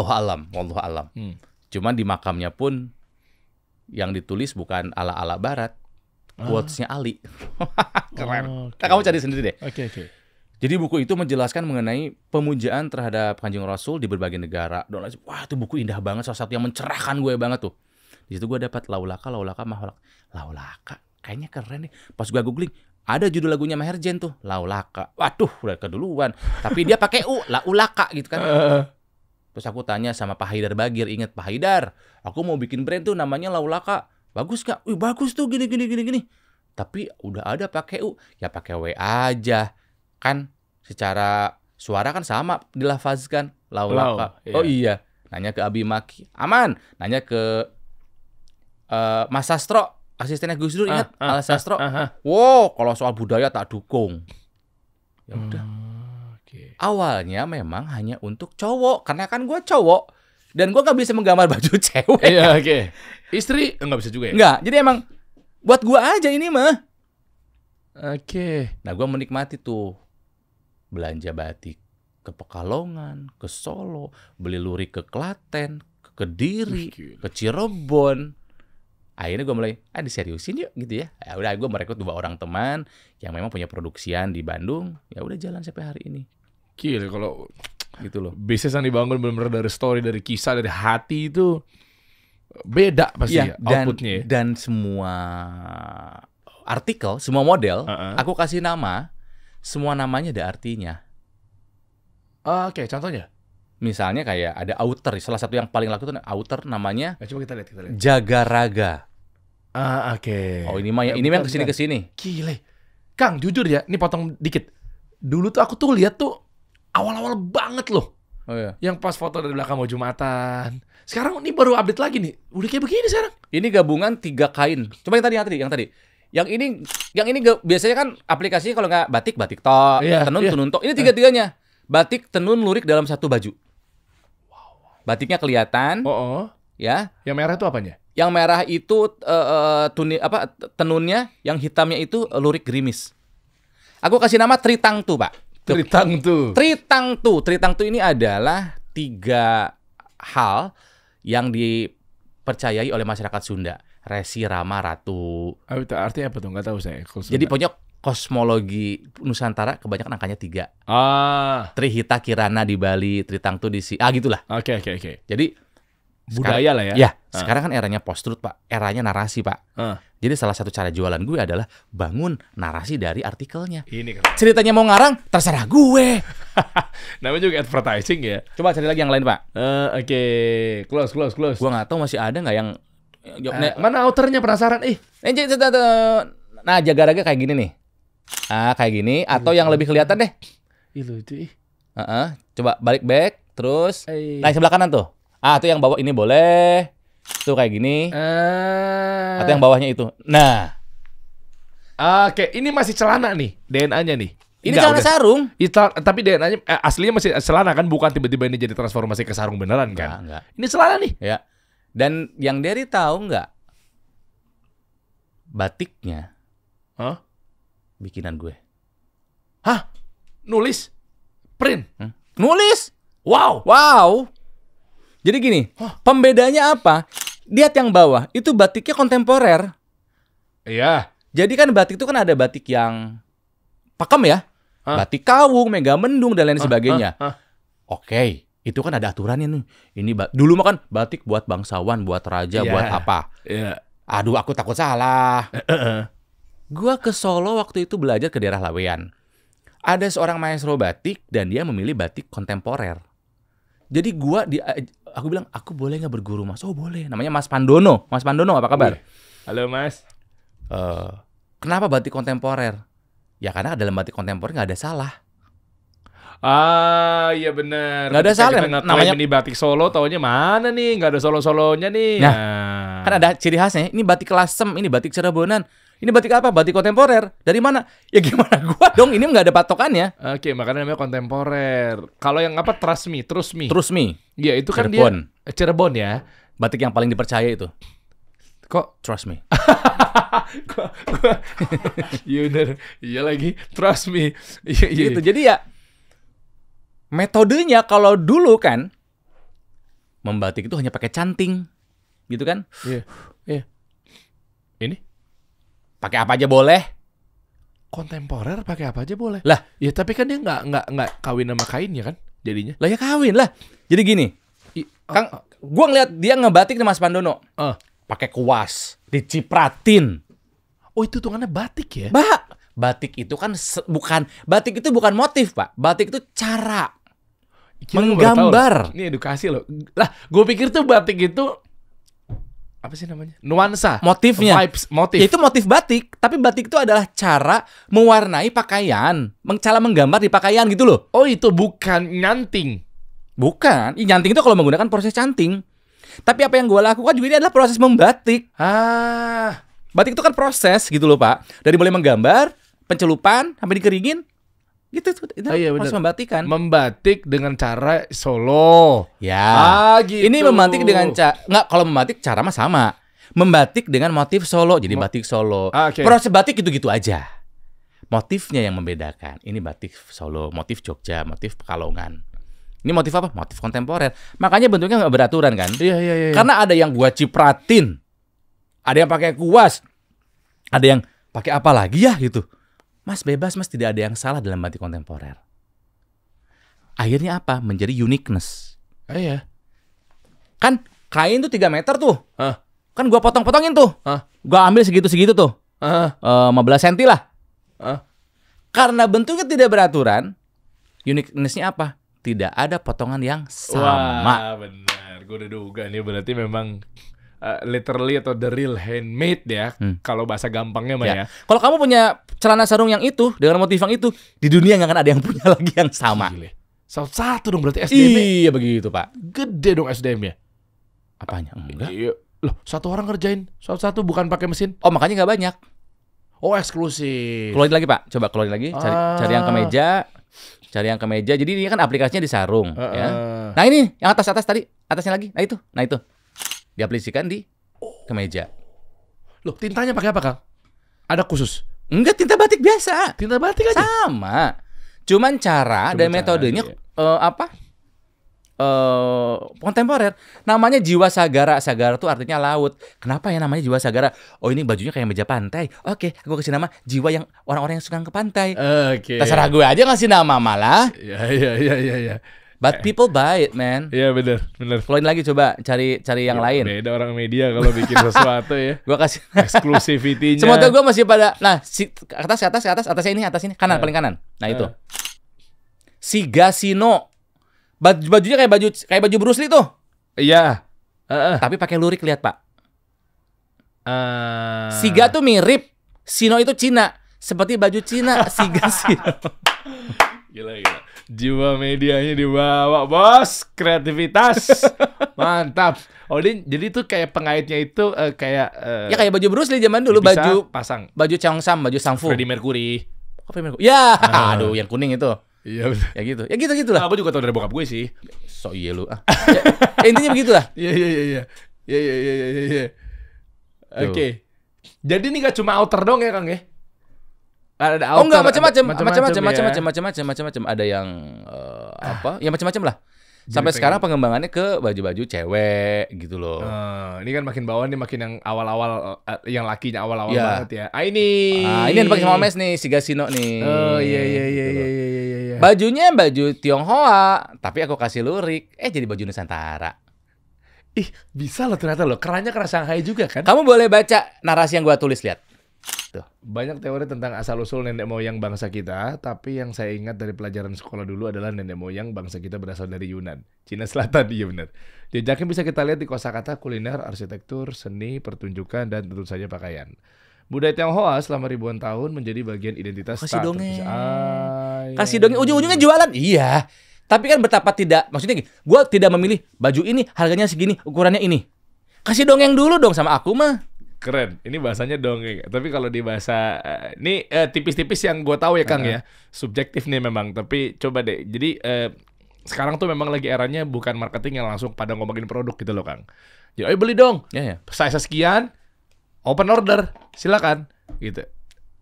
alam, wallahu alam. Hmm. Cuman di makamnya pun yang ditulis bukan ala-ala barat, ah. quotesnya nya Ali. Keren. Oh, nah, okay. kamu cari sendiri deh. Oke, okay, oke. Okay. Jadi buku itu menjelaskan mengenai pemujaan terhadap Kanjeng Rasul di berbagai negara. Wah, itu buku indah banget, salah satu yang mencerahkan gue banget tuh. Di situ gue dapat laulaka, laulaka, maholak. Laulaka, kayaknya keren nih. Pas gue googling, ada judul lagunya Maher Jen tuh, laulaka. Waduh, udah keduluan. Tapi dia pakai u, laulaka gitu kan. Terus aku tanya sama Pak Haidar Bagir, inget Pak Haidar, aku mau bikin brand tuh namanya Laulaka. Bagus gak? Wih bagus tuh gini gini gini gini. Tapi udah ada pakai U, ya pakai W aja. Kan secara suara kan sama dilafazkan Laulaka. Lau, iya. Oh iya. Nanya ke Abi Maki, aman. Nanya ke uh, Mas Sastro asistennya Gus Dur ingat ah, ah, Mas Sastro. Ah, ah, ah. Wow, kalau soal budaya tak dukung. Ya hmm, udah. Hmm, Awalnya memang hanya untuk cowok karena kan gue cowok dan gue nggak bisa menggambar baju cewek. Iya, oke. Okay. Istri nggak bisa juga ya? Nggak. Jadi emang buat gue aja ini mah. Oke. Okay. Nah, gue menikmati tuh belanja batik ke Pekalongan, ke Solo, beli lurik ke Klaten, ke Kediri, ke Cirebon akhirnya gue mulai ah diseriusin yuk gitu ya ya udah gue merekrut dua orang teman yang memang punya produksian di Bandung ya udah jalan sampai hari ini Gila kalau gitu loh bisnis yang dibangun belum benar dari story dari kisah dari hati itu beda pasti iya, ya, ya outputnya dan, dan semua artikel semua model uh -uh. aku kasih nama semua namanya ada artinya uh, oke okay, contohnya Misalnya kayak ada outer, salah satu yang paling laku itu outer namanya nah, coba kita lihat, kita lihat. Jaga Raga. Ah, oke. Okay. Oh, ini mah ya, eh, ini mah kesini kesini. Kile, Kang, jujur ya, ini potong dikit. Dulu tuh aku tuh lihat tuh awal-awal banget loh. Oh iya. Yang pas foto dari belakang mau Jumatan. Sekarang ini baru update lagi nih. Udah kayak begini sekarang. Ini gabungan tiga kain. Coba yang tadi, yang tadi, yang tadi. Yang ini, yang ini biasanya kan aplikasinya kalau nggak batik batik to, yeah, tenun yeah. tenun to. Ini tiga tiganya. Batik, tenun, lurik dalam satu baju. Batiknya kelihatan. Oh, oh. Ya. Yang merah itu apanya? Yang merah itu uh, tuni, apa tenunnya, yang hitamnya itu lurik gerimis. Aku kasih nama Tritang tuh, Pak. Tritang tuh. Tritang tuh. Tritang tuh ini adalah tiga hal yang dipercayai oleh masyarakat Sunda. Resi Rama Ratu. Ah, artinya apa tuh? Gak tahu saya. Jadi pokoknya kosmologi Nusantara kebanyakan angkanya tiga. Ah. Trihita Kirana di Bali, Tritangtu di si ah gitulah. Oke okay, oke okay, oke. Okay. Jadi budaya lah ya. Ya, ah. sekarang kan eranya post truth pak, eranya narasi pak. Ah. Jadi salah satu cara jualan gue adalah bangun narasi dari artikelnya. Ini keren. Ceritanya mau ngarang, terserah gue. Namanya juga advertising ya. Coba cari lagi yang lain pak. Uh, oke, okay. close close close. Gue nggak tahu masih ada nggak yang uh, mana outernya penasaran ih. Eh. Nah jaga raga kayak gini nih. Ah, kayak gini iya, atau yang iya. lebih kelihatan deh. Ilu itu ih. Uh-uh. coba balik back terus Ayy. Iya, naik sebelah kanan tuh. Ah, tuh yang bawah ini boleh. Tuh kayak gini. Uh... Atau yang bawahnya itu. Nah. Oke, ini masih celana nih, DNA-nya nih. Ini Enggak, celana sarung. Ita, tapi DNA-nya eh, aslinya masih celana kan, bukan tiba-tiba ini jadi transformasi ke sarung beneran kan? Nah, enggak. Ini celana nih. Ya. Dan yang dari tahu nggak batiknya? Hah? bikinan gue. Hah? Nulis? Print? Hmm? Nulis? Wow. Wow. Jadi gini, huh? pembedanya apa? Lihat yang bawah, itu batiknya kontemporer. Iya. Jadi kan batik itu kan ada batik yang pakem ya. Huh? Batik kawung, mega mendung dan lain huh? sebagainya. Huh? Huh? Oke. Okay itu kan ada aturannya nih. Ini dulu mah kan batik buat bangsawan, buat raja, yeah. buat apa? Yeah. Aduh, aku takut salah. Eh, eh, eh. Gua ke Solo waktu itu belajar ke daerah Lawean. Ada seorang maestro batik dan dia memilih batik kontemporer. Jadi gua di eh, aku bilang aku boleh nggak berguru mas? Oh boleh. Namanya Mas Pandono. Mas Pandono apa kabar? Halo Mas. Uh, kenapa batik kontemporer? Ya karena dalam batik kontemporer nggak ada salah. Ah iya benar. Gak ada Ketika salah. Namanya ini batik Solo, taunya mana nih? Gak ada Solo Solonya nih. Nah, nah, kan ada ciri khasnya. Ini batik Lasem, ini batik Cirebonan. Ini batik apa? Batik kontemporer. Dari mana? Ya gimana gua dong? Ini nggak ada patokannya. Oke, okay, makanya namanya kontemporer. Kalau yang apa? Trust me, trust me. Trust me. Iya, itu kan Cirebon. dia Cirebon ya. Batik yang paling dipercaya itu. Kok trust me? gua, gua, you know, iya lagi trust me. Iya, iya. Gitu. Jadi ya metodenya kalau dulu kan membatik itu hanya pakai canting gitu kan? Iya. Yeah. Iya. Yeah. Pakai apa aja boleh? Kontemporer pakai apa aja boleh. Lah, ya tapi kan dia nggak nggak nggak kawin sama kain ya kan jadinya. Lah ya kawin lah. Jadi gini, I, uh, Kang, oh, oh. gua ngeliat dia ngebatik nih Mas Pandono. Uh. Pakai kuas, dicipratin. Oh itu tuh tungannya batik ya? Ba, batik itu kan bukan batik itu bukan motif pak, batik itu cara Kira menggambar. Ini edukasi loh. Lah, gue pikir tuh batik itu apa sih namanya nuansa motifnya vibes motif itu motif batik tapi batik itu adalah cara mewarnai pakaian cara menggambar di pakaian gitu loh oh itu bukan nyanting bukan Ih, nyanting itu kalau menggunakan proses canting tapi apa yang gue lakukan juga ini adalah proses membatik ah batik itu kan proses gitu loh pak dari boleh menggambar pencelupan sampai dikeringin gitu tuh oh, iya, harus membatik kan membatik dengan cara solo ya ah, gitu. ini membatik dengan cara nggak kalau membatik cara mah sama membatik dengan motif solo jadi Mo batik solo ah, okay. proses batik gitu gitu aja motifnya yang membedakan ini batik solo motif jogja motif pekalongan ini motif apa motif kontemporer makanya bentuknya nggak beraturan kan iya, iya, iya. iya. karena ada yang gua cipratin ada yang pakai kuas ada yang pakai apa lagi ya gitu Mas bebas, mas tidak ada yang salah dalam batik kontemporer. Akhirnya apa? Menjadi uniqueness. Oh, iya. Kan kain tuh 3 meter tuh. Huh? Kan gua potong-potongin tuh. Huh? Gua ambil segitu-segitu tuh. Huh? Uh, 15 cm lah. Huh? Ah. Karena bentuknya tidak beraturan, uniquenessnya apa? Tidak ada potongan yang sama. Wah, benar. Gue udah duga nih berarti memang Eh, literally atau the real handmade ya hmm. kalau bahasa gampangnya mah ya. ya. Kalau kamu punya celana sarung yang itu dengan motif yang itu di dunia nggak akan ada yang punya lagi yang sama. Gile. Satu, satu dong berarti SDM. -nya. Iya begitu pak. Gede dong SDM-nya. Apanya? Ah, Enggak. Iya. Loh satu orang ngerjain satu-satu bukan pakai mesin. Oh makanya nggak banyak. Oh eksklusif. Keluarin lagi pak, coba keluarin lagi. Cari, ah. cari yang kemeja, cari yang kemeja. Jadi ini kan aplikasinya di sarung. Uh, uh. Ya. Nah ini yang atas atas tadi, atasnya lagi. Nah itu, nah itu diaplikasikan di kemeja. Loh, tintanya pakai apa, Kang? Ada khusus? Enggak, tinta batik biasa. Tinta batik aja. Sama. Cuman cara Cuma dan metodenya iya. uh, apa? Uh, kontemporer. Namanya jiwa sagara. Sagara tuh artinya laut. Kenapa ya namanya jiwa sagara? Oh, ini bajunya kayak meja pantai. Oke, okay, aku kasih nama jiwa yang orang-orang yang suka ke pantai. Oke. Okay. Terserah gue aja ngasih nama malah. Iya, iya, iya, iya. iya. But eh. people buy it, man. Iya yeah, benar. bener. lagi coba, cari cari yang ya, lain. Beda orang media kalau bikin sesuatu ya. gua kasih exclusivity-nya. Semua tuh gua masih pada nah si, atas atas atas atasnya ini atas ini kanan uh. paling kanan. Nah uh. itu. Eh. Si Gasino. Baju bajunya kayak baju kayak baju Bruce Lee tuh. Iya. Uh, uh. Tapi pakai lurik lihat, Pak. Uh. Siga tuh mirip. Sino itu Cina. Seperti baju Cina, Siga Sino. gila gila. Jiwa medianya dibawa, bos. Kreativitas. Mantap. Odin, oh, jadi tuh kayak pengaitnya itu uh, kayak uh, ya kayak baju Bruce Lee zaman dulu, baju pasang. Baju Chong Sam baju Sang Freddie Mercury. Oh, Freddie Mercury. Ya, uh. aduh yang kuning itu. Iya Ya gitu. Ya gitu gitulah. Nah, aku juga tau dari bokap gue sih. So iya lu. Ah. ya, ya, intinya begitulah. Iya iya iya iya. Iya iya iya, iya, iya, iya. Oke. Jadi ini gak cuma outer dong ya Kang ya? ada outer, oh enggak macam-macam macam-macam ya. macam-macam macam-macam macam-macam ada yang uh, apa ya macam-macam lah sampai Jadi sekarang pengembangannya ke baju-baju cewek gitu loh. Uh, ini kan makin bawah nih makin yang awal-awal uh, yang lakinya awal-awal yeah. banget ya. Ah ini. Ah ini yang pakai sama Mes nih si Gasino nih. Oh iya iya iya gitu iya, iya iya iya. Bajunya baju Tionghoa, tapi aku kasih lurik. Eh jadi baju Nusantara. Ih, bisa loh ternyata loh. Kerannya kerasa Shanghai juga kan? Kamu boleh baca narasi yang gua tulis lihat tuh? Gitu. Banyak teori tentang asal-usul nenek moyang bangsa kita, tapi yang saya ingat dari pelajaran sekolah dulu adalah nenek moyang bangsa kita berasal dari Yunan. Cina Selatan, iya benar. Jejaknya bisa kita lihat di kosakata kuliner, arsitektur, seni, pertunjukan, dan tentu saja pakaian. Budaya Tionghoa selama ribuan tahun menjadi bagian identitas Kasih dongeng. Ah, iya. Kasih dongeng, ujung-ujungnya jualan. Iya. Tapi kan betapa tidak, maksudnya gini, gue tidak memilih baju ini, harganya segini, ukurannya ini. Kasih dongeng dulu dong sama aku mah keren. Ini bahasanya dongeng. Ya. Tapi kalau di bahasa eh, ini eh, tipis-tipis yang gue tahu ya Kang uh-huh. ya. Subjektif nih memang. Tapi coba deh. Jadi eh, sekarang tuh memang lagi eranya bukan marketing yang langsung pada ngomongin produk gitu loh Kang. Jadi ya, ayo beli dong. Yeah, yeah. Size sekian, open order, silakan gitu.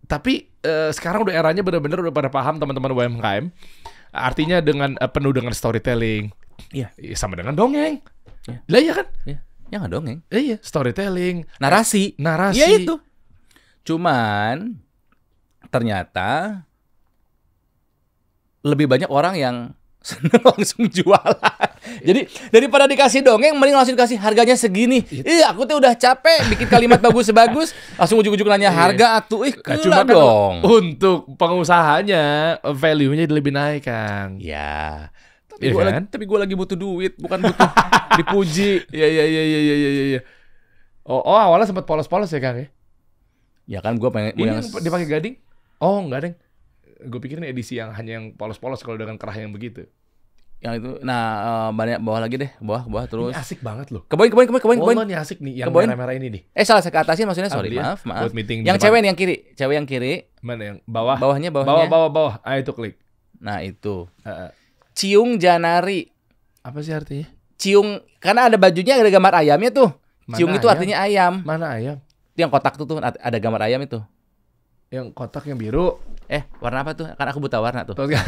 Tapi eh, sekarang udah eranya bener-bener udah pada paham teman-teman UMKM. Artinya dengan eh, penuh dengan storytelling. Iya. Sama dengan dongeng. Iya. Lah ya kan? Iya. Ya nggak dongeng. Eh, iya, storytelling, narasi, eh, narasi. Iya itu. Cuman ternyata lebih banyak orang yang seneng langsung jualan. Jadi daripada dikasih dongeng, mending langsung dikasih harganya segini. Ih, aku tuh udah capek bikin kalimat bagus-bagus, langsung ujung-ujung nanya iya. harga atuh. Ih, gak cuma kan dong. Untuk pengusahanya, value-nya lebih naik, Kang. Ya tapi yeah, gue kan? tapi gue lagi butuh duit bukan butuh dipuji ya ya ya ya ya ya ya oh, oh awalnya sempat polos-polos ya kang ya ya kan gue pengen ini yang dipakai gading oh enggak deng gue pikir ini edisi yang hanya yang polos-polos kalau dengan kerah yang begitu yang itu nah eh, banyak bawah lagi deh bawah bawah terus ini asik banget loh Keboin keboin keboin keboin. Oh, keboin oh, ini asik nih yang keboin. merah merah ini nih eh salah saya ke atasnya maksudnya sorry Ambil ya, maaf maaf buat meeting yang cewek yang kiri cewek yang kiri mana yang bawah bawahnya bawahnya bawah bawah bawah ah itu klik nah itu uh, uh ciung janari. Apa sih artinya? Ciung karena ada bajunya ada gambar ayamnya tuh. Mana ciung ayam? itu artinya ayam. Mana ayam? Itu yang kotak tuh tuh ada gambar ayam itu. Yang kotak yang biru. Eh, warna apa tuh? Kan aku buta warna tuh. Tosca.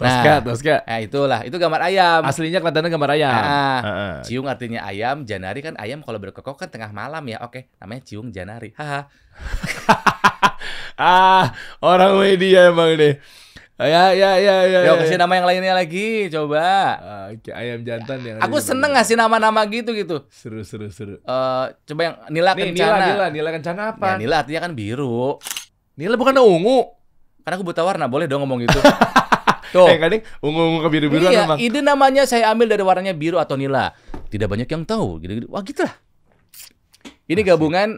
tosca, nah, Tosca. Nah, itulah. Itu gambar ayam. Aslinya kelihatannya gambar ayam. Nah, uh -uh. ciung artinya ayam, janari kan ayam kalau berkokok kan tengah malam ya. Oke, namanya ciung janari. Haha. ah, orang media emang deh. Oh, ya ya ya ya. Yo ya. kasih nama yang lainnya lagi, coba. Ah, oke, uh, ayam jantan ya. Aku seneng ngasih nama-nama gitu gitu. Seru seru seru. Uh, coba yang nila Nih, kencana. Nila, nila, nila kencana apa? Ya, nila artinya kan biru. Nila bukan ungu. Karena aku buta warna, boleh dong ngomong gitu. Tuh. Eh, kadang ungu-ungu ke biru biru iya, memang. ide namanya saya ambil dari warnanya biru atau nila. Tidak banyak yang tahu gitu-gitu. Wah, gitulah. Ini Masih. gabungan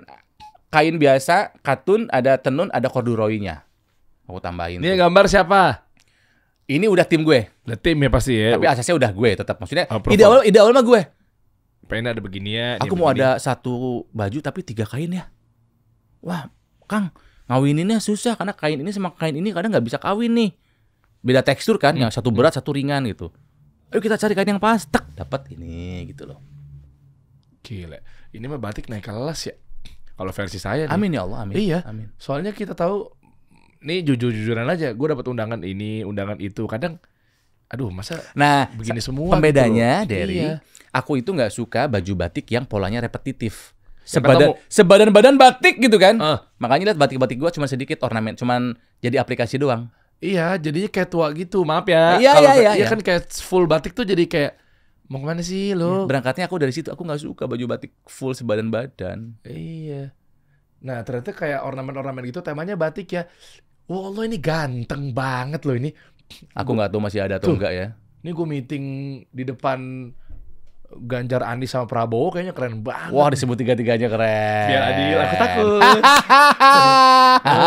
kain biasa, katun, ada tenun, ada corduroynya. Aku tambahin. Ini tuh. gambar siapa? Ini udah tim gue. Udah tim ya pasti ya. Tapi asasnya udah gue tetap. Maksudnya Approval. ide awal ide awal mah gue. Pengen ada begini ya. Aku begini. mau ada satu baju tapi tiga kain ya. Wah, Kang, ngawininnya susah karena kain ini sama kain ini kadang nggak bisa kawin nih. Beda tekstur kan, hmm. yang satu berat, satu ringan gitu. Ayo kita cari kain yang pas, tek dapat ini gitu loh. Gila. Ini mah batik naik kelas ya. Kalau versi saya nih. Amin ya Allah, amin. Iya. Amin. Soalnya kita tahu ini jujur-jujuran aja, gue dapat undangan ini, undangan itu. Kadang aduh masa nah begini semua pembedanya gitu dari iya. aku itu nggak suka baju batik yang polanya repetitif sebadan ya, sebadan badan batik gitu kan uh. makanya lihat batik batik gue cuma sedikit ornamen cuman jadi aplikasi doang iya jadinya kayak tua gitu maaf ya iya, iya, iya, iya, iya kan kayak full batik tuh jadi kayak mau kemana sih lo berangkatnya aku dari situ aku nggak suka baju batik full sebadan badan iya Nah ternyata kayak ornamen-ornamen gitu temanya batik ya. Wah lo ini ganteng banget loh ini. Aku nggak tahu masih ada atau tuh, enggak ya. Ini gue meeting di depan Ganjar Andi sama Prabowo kayaknya keren banget. Wah disebut tiga-tiganya keren. Biar adil, aku takut.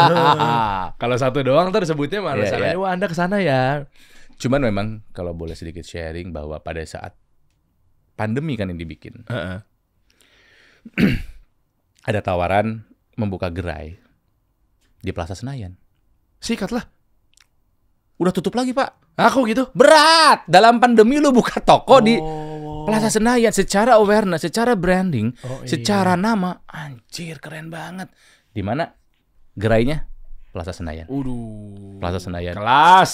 kalau satu doang ntar disebutnya malah yeah, iya, yeah. wah anda kesana ya. Cuman memang kalau boleh sedikit sharing bahwa pada saat pandemi kan yang dibikin. Uh -uh. ada tawaran membuka gerai di Plaza Senayan sikatlah. Udah tutup lagi pak. Aku gitu, berat. Dalam pandemi lu buka toko oh. di Plaza Senayan secara awareness, secara branding, oh, iya. secara nama, anjir keren banget. Di mana gerainya? Plaza Senayan. Uduh. Plaza Senayan. Kelas.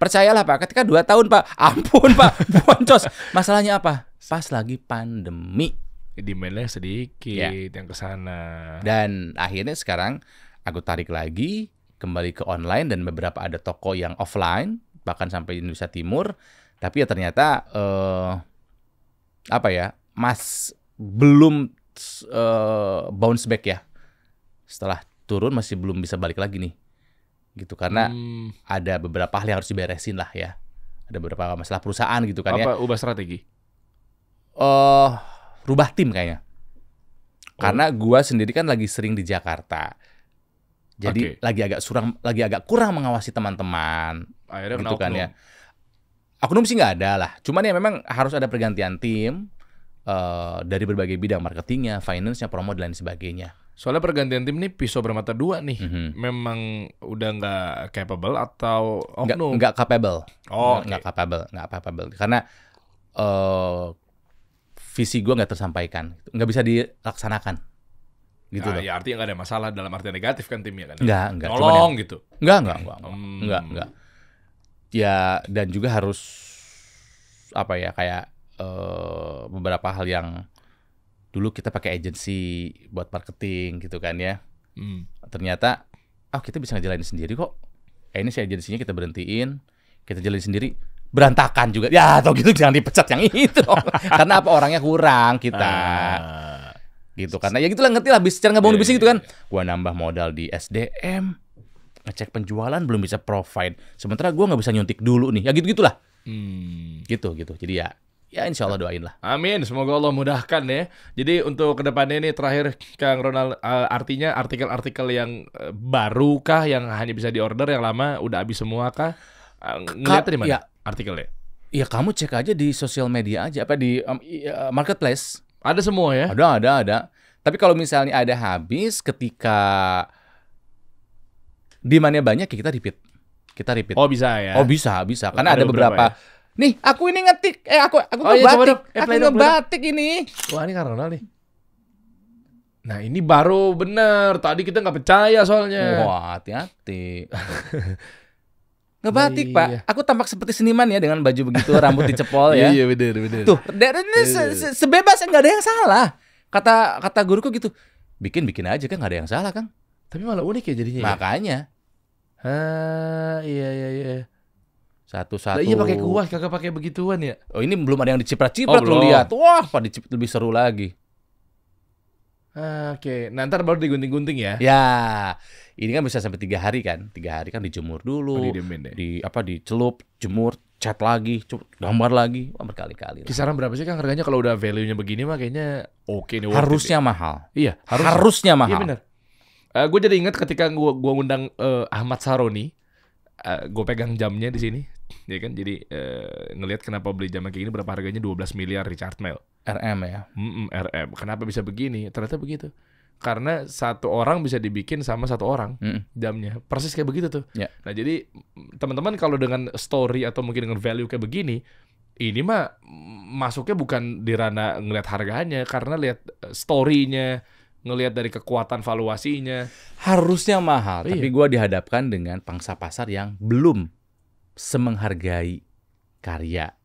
Percayalah Pak, ketika dua tahun Pak, ampun Pak, boncos. Masalahnya apa? Pas lagi pandemi. Demandnya sedikit ya. yang ke sana. Dan akhirnya sekarang aku tarik lagi kembali ke online dan beberapa ada toko yang offline bahkan sampai Indonesia Timur tapi ya ternyata eh, apa ya Mas belum eh, bounce back ya setelah turun masih belum bisa balik lagi nih gitu karena hmm. ada beberapa hal yang harus diberesin lah ya ada beberapa masalah perusahaan gitu kan apa, ya apa ubah strategi eh uh, rubah tim kayaknya oh. karena gua sendiri kan lagi sering di Jakarta jadi okay. lagi agak surang, lagi agak kurang mengawasi teman-teman. Akhirnya gitu kan ya. Aku sih nggak ada lah. Cuman ya memang harus ada pergantian tim uh, dari berbagai bidang marketingnya, finance-nya, promo dan lain sebagainya. Soalnya pergantian tim ini pisau bermata dua nih. Mm-hmm. Memang udah nggak capable atau oknum? Nggak capable. Oh, nggak okay. capable, nggak capable. Karena uh, visi gue nggak tersampaikan, nggak bisa dilaksanakan gitu nah, loh. Ya artinya nggak ada masalah dalam arti negatif kan timnya kan. Enggak, enggak. Nolong yang, gitu. Enggak, enggak, enggak. Hmm. Enggak, enggak. Ya dan juga harus apa ya kayak uh, beberapa hal yang dulu kita pakai agensi buat marketing gitu kan ya. Hmm. Ternyata oh kita bisa ngejalanin sendiri kok. Eh ini si agensinya kita berhentiin, kita jalanin sendiri berantakan juga. Ya atau gitu jangan dipecat yang itu. Karena apa orangnya kurang kita. Ah gitu karena ya gitulah ngerti lah secara cara ngebangun yeah, bisnis iya, gitu kan iya. gua nambah modal di SDM ngecek penjualan belum bisa provide sementara gua nggak bisa nyuntik dulu nih ya gitu gitulah hmm. gitu gitu jadi ya ya insya Allah doain lah. Amin, semoga Allah mudahkan ya. Jadi untuk kedepannya ini terakhir Kang Ronald, uh, artinya artikel-artikel yang uh, eh, baru kah, yang hanya bisa diorder, yang lama udah habis semua kah? Uh, Ngeliatnya di mana ya, artikelnya? Iya kamu cek aja di sosial media aja, apa di um, marketplace. Ada semua ya? Ada, ada, ada. Tapi kalau misalnya ada habis ketika di mana banyak ya kita repeat. Kita repeat. Oh bisa ya? Oh bisa, bisa. Karena ada, ada beberapa, beberapa ya? Nih, aku ini ngetik. Eh, aku aku oh, iya, ngebatik. Iya, aku ngebatik ini. Wah, ini karena nih. Nah, ini baru bener. Tadi kita nggak percaya soalnya. Wah, hati-hati. Ngebatik, iya, Pak. Iya. Aku tampak seperti seniman ya dengan baju begitu, rambut dicepol ya. Iya, bener, bener. Tuh, ini iya, se iya, -se sebebas nggak ada yang salah. Kata kata guruku gitu. Bikin-bikin aja kan nggak ada yang salah, kan Tapi malah unik ya jadinya. Ya? Makanya. Ya? iya iya iya. Satu-satu. Nah, iya pakai kuah, kagak pakai begituan ya. Oh, ini belum ada yang diciprat-ciprat oh, lu lihat. Wah, pada lebih seru lagi. Oke, okay. nah ntar baru digunting-gunting ya? Ya, ini kan bisa sampai tiga hari kan, tiga hari kan dijemur dulu, oh, ya. di apa dicelup, jemur, cat lagi, gambar lagi, oh, berkali-kali. Kisaran berapa sih kan harganya kalau udah value-nya begini mah kayaknya oke okay nih. Ya. Harusnya it. mahal. Iya, harusnya, harusnya iya, mahal. Iya benar. Uh, eh, gue jadi ingat ketika gue gua undang uh, eh, Ahmad Saroni uh, eh, gue pegang jamnya di sini ya kan jadi uh, ngelihat kenapa beli jam kayak gini berapa harganya 12 miliar Richard Mel RM ya Mm-mm, RM kenapa bisa begini ternyata begitu karena satu orang bisa dibikin sama satu orang mm. jamnya persis kayak begitu tuh yeah. nah jadi teman-teman kalau dengan story atau mungkin dengan value kayak begini ini mah masuknya bukan di ranah ngelihat harganya karena lihat eh, storynya ngelihat dari kekuatan valuasinya. Harusnya mahal, iya. tapi gue dihadapkan dengan pangsa pasar yang belum semenghargai karya.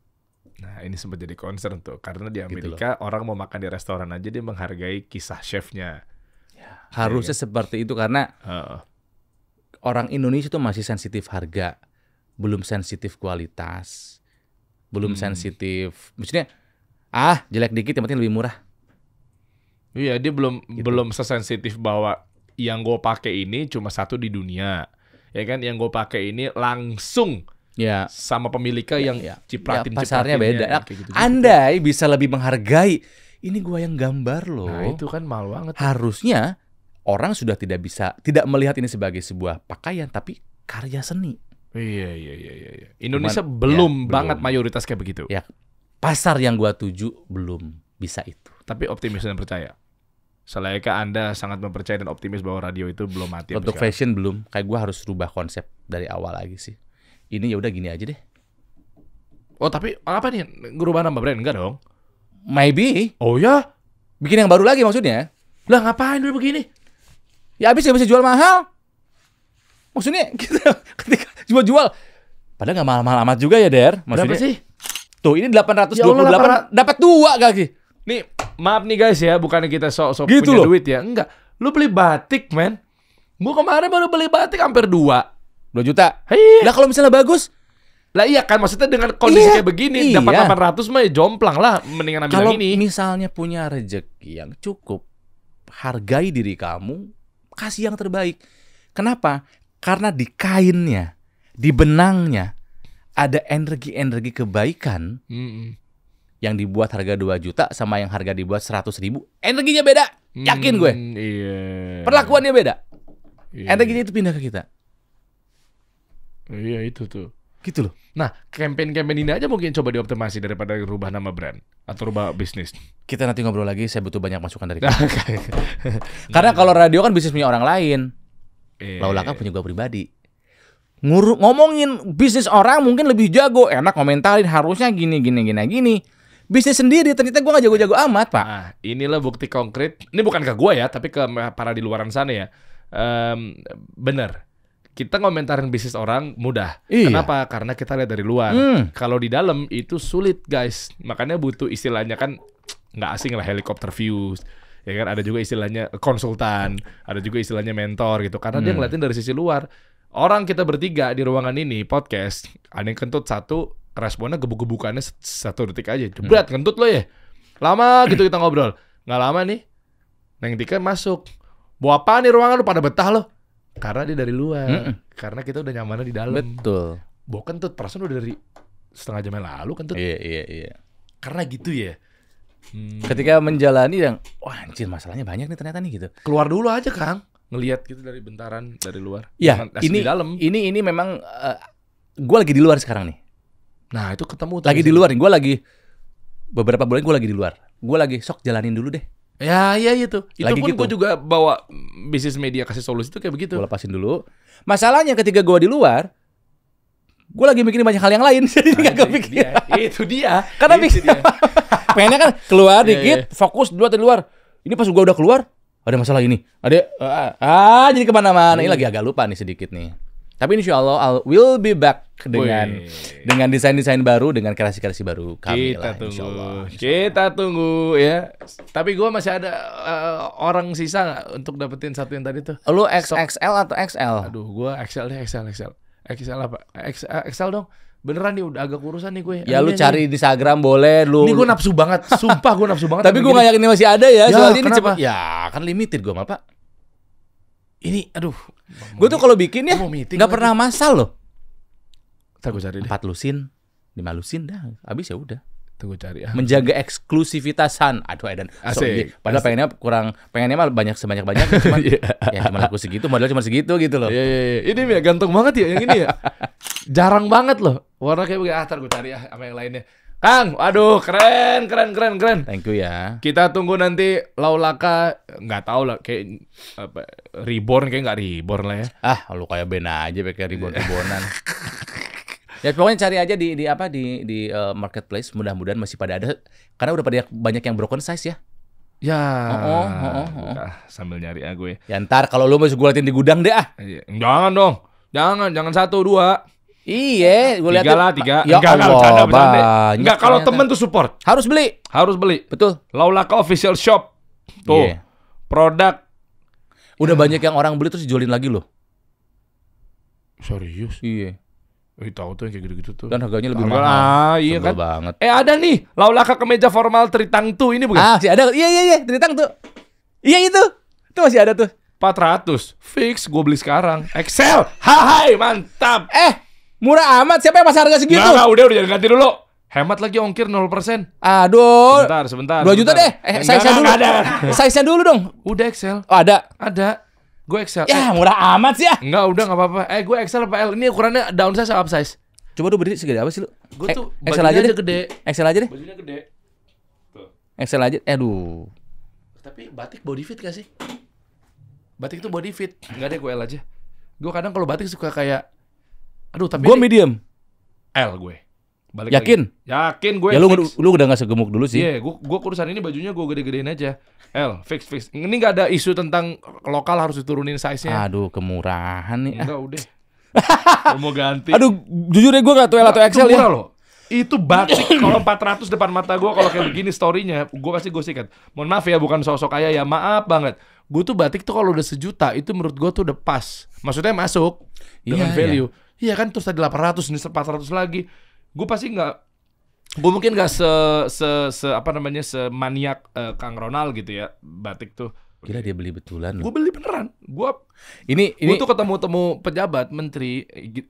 Nah ini sempat jadi concern tuh, karena di gitu Amerika gitu orang mau makan di restoran aja dia menghargai kisah chefnya. Ya, Harusnya ya. seperti itu karena uh. orang Indonesia tuh masih sensitif harga, belum sensitif kualitas, belum hmm. sensitif. Maksudnya ah jelek dikit yang penting lebih murah Iya, dia belum gitu. belum sesensitif bahwa yang gue pakai ini cuma satu di dunia. Ya kan, yang gue pakai ini langsung ya sama pemiliknya ya, yang ya. cipratin ya, pasarnya beda. Ya, gitu, gitu. Andai bisa lebih menghargai ini gue yang gambar loh. Nah, itu kan malu banget. Harusnya orang sudah tidak bisa tidak melihat ini sebagai sebuah pakaian tapi karya seni. Iya iya iya iya. iya. Indonesia Cuman, ya, belum ya, banget belum. mayoritas kayak begitu. Ya. Pasar yang gue tuju belum bisa itu. Tapi optimis dan percaya. Selayaknya Anda sangat mempercayai dan optimis bahwa radio itu belum mati. Untuk fashion belum. Kayak gue harus rubah konsep dari awal lagi sih. Ini ya udah gini aja deh. Oh tapi apa nih? Ngerubah nama brand? Enggak dong. Maybe. Oh ya? Bikin yang baru lagi maksudnya? Lah ngapain dulu begini? Ya abis ya bisa jual mahal. Maksudnya kita gitu. ketika jual-jual. Padahal nggak mahal-mahal amat juga ya Der. Maksudnya, Berapa sih? Tuh ini delapan ratus 828 ya dapat dua kaki. Nih maaf nih guys ya, bukannya kita sok-sok gitu punya loh. duit ya. Enggak. Lu beli batik, men. Gua kemarin baru beli batik hampir 2. 2 juta. Hei. Iya. Lah kalau misalnya bagus, lah iya kan maksudnya dengan kondisi iya, kayak begini iya. dapat 800 mah ya jomplang lah mendingan ambil Kalau ini. misalnya punya rezeki yang cukup, hargai diri kamu, kasih yang terbaik. Kenapa? Karena di kainnya, di benangnya ada energi-energi kebaikan. Mm -mm yang dibuat harga 2 juta sama yang harga dibuat 100 ribu, energinya beda. Yakin hmm, gue. Hmm, iya. Perlakuannya beda. Iya. Energinya itu pindah ke kita. Iya itu tuh. Gitu loh. Nah, campaign-campaign ini aja mungkin coba dioptimasi daripada rubah nama brand atau rubah bisnis. Kita nanti ngobrol lagi, saya butuh banyak masukan dari kalian. Karena kalau radio kan bisnis punya orang lain. Eh. Iya. Laulaka punya gue pribadi. Ngur ngomongin bisnis orang mungkin lebih jago, enak komentarin harusnya gini gini gini gini bisnis sendiri ternyata gue gak jago-jago amat pak nah, inilah bukti konkret ini bukan ke gue ya tapi ke para di luaran sana ya um, bener kita ngomentarin bisnis orang mudah. Iya. Kenapa? Karena kita lihat dari luar. Hmm. Kalau di dalam itu sulit, guys. Makanya butuh istilahnya kan nggak asing lah helikopter views. Ya kan ada juga istilahnya konsultan, ada juga istilahnya mentor gitu. Karena hmm. dia ngeliatin dari sisi luar. Orang kita bertiga di ruangan ini podcast, ada yang kentut satu, responnya gebuk-gebukannya satu detik aja. Jebret, hmm. kentut lo ya. Lama gitu kita ngobrol. Nggak lama nih, Neng Tika masuk. Bawa apa nih ruangan lu pada betah lo? Karena dia dari luar. Mm Karena kita udah nyamannya di dalam. Betul. Bawa kentut, perasaan udah dari setengah jam yang lalu kentut. Iya, iya, iya. Karena gitu ya. Hmm. Ketika menjalani yang, wah anjir masalahnya banyak nih ternyata nih gitu. Keluar dulu aja Kang, ngelihat gitu dari bentaran dari luar. ya ini dalam. Ini ini memang uh, eh, gue lagi di luar sekarang nih Nah itu ketemu. Lagi di luar nih, gue lagi beberapa bulan gue lagi di luar. Gue lagi sok jalanin dulu deh. Ya, ya itu iya Itu lagi pun gitu. gue juga bawa bisnis media kasih solusi itu kayak begitu. Gue lepasin dulu. Masalahnya ketika gue di luar, gue lagi mikirin banyak hal yang lain jadi nah, gak kepikir ya, itu dia karena itu dia. pengennya kan keluar iya, dikit ya, fokus dulu di luar ini pas gue udah keluar ada masalah ini ada uh, ah jadi kemana-mana ini iya. lagi agak lupa nih sedikit nih tapi insya Allah I will be back dengan Wih. dengan desain-desain baru, dengan kreasi-kreasi baru kami Kita lah, tunggu. Insya Allah. Insya Allah. Kita tunggu ya. Tapi gue masih ada uh, orang sisa gak untuk dapetin satu yang tadi tuh. Lu XXL atau XL? Aduh, gue XL deh, XL, XL. XL apa? XL, eh, XL dong beneran nih udah agak kurusan nih gue. Ya Aduh, lu ya, cari di Instagram boleh lu. Ini gue nafsu banget, sumpah gue nafsu banget. Tapi gue gak yakin ini masih ada ya, ya soalnya ini cepat. Ya kan limited gue mah pak. Ini aduh Gue tuh kalau bikin ya nggak pernah masal loh. Tunggu cari deh. Empat lusin, lima lusin dah. abis ya udah. tunggu cari. ya. Menjaga eksklusivitasan. Aduh Eden. So, Padahal pengennya kurang, pengennya mah banyak sebanyak banyak. Cuman yeah. ya cuma segitu, modal cuma segitu gitu loh. Iya yeah, iya. Yeah, ini ya ganteng banget ya yang ini ya. Jarang banget loh. Warna kayak begini. Ah, ntar gue cari ya sama yang lainnya. Kang, aduh keren, keren, keren, keren. Thank you ya. Kita tunggu nanti Laulaka nggak tahu lah kayak apa, reborn kayak nggak reborn lah ya. Ah, lu kayak Ben aja kayak reborn iya. rebornan. ya pokoknya cari aja di di apa di di uh, marketplace mudah-mudahan masih pada ada karena udah pada banyak yang broken size ya. Ya. Oh, oh, oh, oh, oh. Ah, sambil nyari aku ya gue. Ya ntar kalau lu masih gue latihan di gudang deh ah. Iya, jangan dong. Jangan, jangan satu dua. Iya, gue lihat. Tiga lah, tiga. Ya enggak, Allah, enggak, bercanda, bercanda. enggak kalau temen tuh support. Harus beli. Harus beli. Betul. Laulaka official shop. Tuh. Yeah. Produk. Udah banyak yang orang beli terus dijualin lagi loh. Serius? Iya. Eh, tahu tuh yang kayak gitu-gitu tuh. Dan harganya lebih mahal. Ah, iya Sebel kan. banget. Eh, ada nih, laulaka kemeja formal Tritang tuh ini bukan? Ah, sih ada. Iya, iya, iya, Tritang tuh. Iya itu. Itu masih ada tuh. 400 fix gue beli sekarang. Excel. Hai, mantap. Eh, Murah amat, siapa yang pasang harga segitu? Enggak, enggak, udah udah jangan ganti dulu. Hemat lagi ongkir 0%. Aduh. Sebentar, sebentar. 2 juta deh. Eh, saya saya dulu. Ada. Saya dulu dong. Udah Excel. Oh, ada. Ada. Gue Excel. Ya, eh. murah amat sih ya. Enggak, udah enggak apa-apa. Eh, gue Excel apa L? Ini ukurannya downsize atau upsize? Coba tuh berdiri segede apa sih lu? Gue tuh eh, Excel aja, aja gede. Excel aja deh. Bajunya gede. Tuh. Excel aja. Eh, Aduh. Tapi batik body fit gak sih? Batik tuh body fit. Enggak deh gue L aja. Gue kadang kalau batik suka kayak Aduh, tapi gue medium. L gue. Balik Yakin? Lagi. Yakin gue. Ya lu, fix. lu udah gak segemuk dulu sih. Iya, yeah, gue gue kurusan ini bajunya gue gede-gedein aja. L, fix fix. Ini gak ada isu tentang lokal harus diturunin size-nya. Aduh, kemurahan nih. Enggak, udah. mau ganti. Aduh, jujur ya gue gak tau L atau XL ya. Loh. Itu batik kalau 400 depan mata gue kalau kayak begini storynya, gue pasti gue sikat. Mohon maaf ya, bukan sosok kaya ya, maaf banget. Gue tuh batik tuh kalau udah sejuta itu menurut gue tuh udah pas. Maksudnya masuk dengan yeah, iya. value. Yeah Iya kan terus tadi 800 ini 400 lagi. Gue pasti nggak gue mungkin nggak se, se se apa namanya semaniak uh, Kang Ronald gitu ya batik tuh. Gila dia beli betulan. Gue beli beneran. Gue ini ini tuh ketemu-temu pejabat, menteri,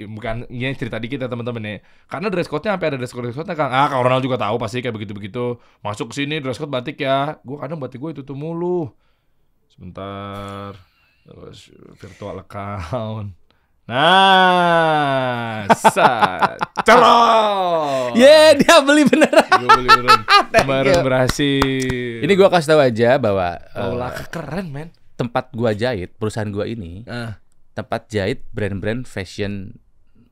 bukan ya cerita dikit ya teman-teman ya. Karena dress code-nya sampai ada dress code dress code-nya Kang. Ah, Kang Ronald juga tahu pasti kayak begitu-begitu. Masuk sini dress code batik ya. Gue kadang batik gue itu tuh mulu. Sebentar. Terus virtual account. Nah, sa, Ya yeah, dia beli beneran. Gue beli beneran. Baru berhasil. Ini gue kasih tahu aja bahwa. Oh uh, keren men. Tempat gue jahit, perusahaan gue ini, uh. tempat jahit brand-brand fashion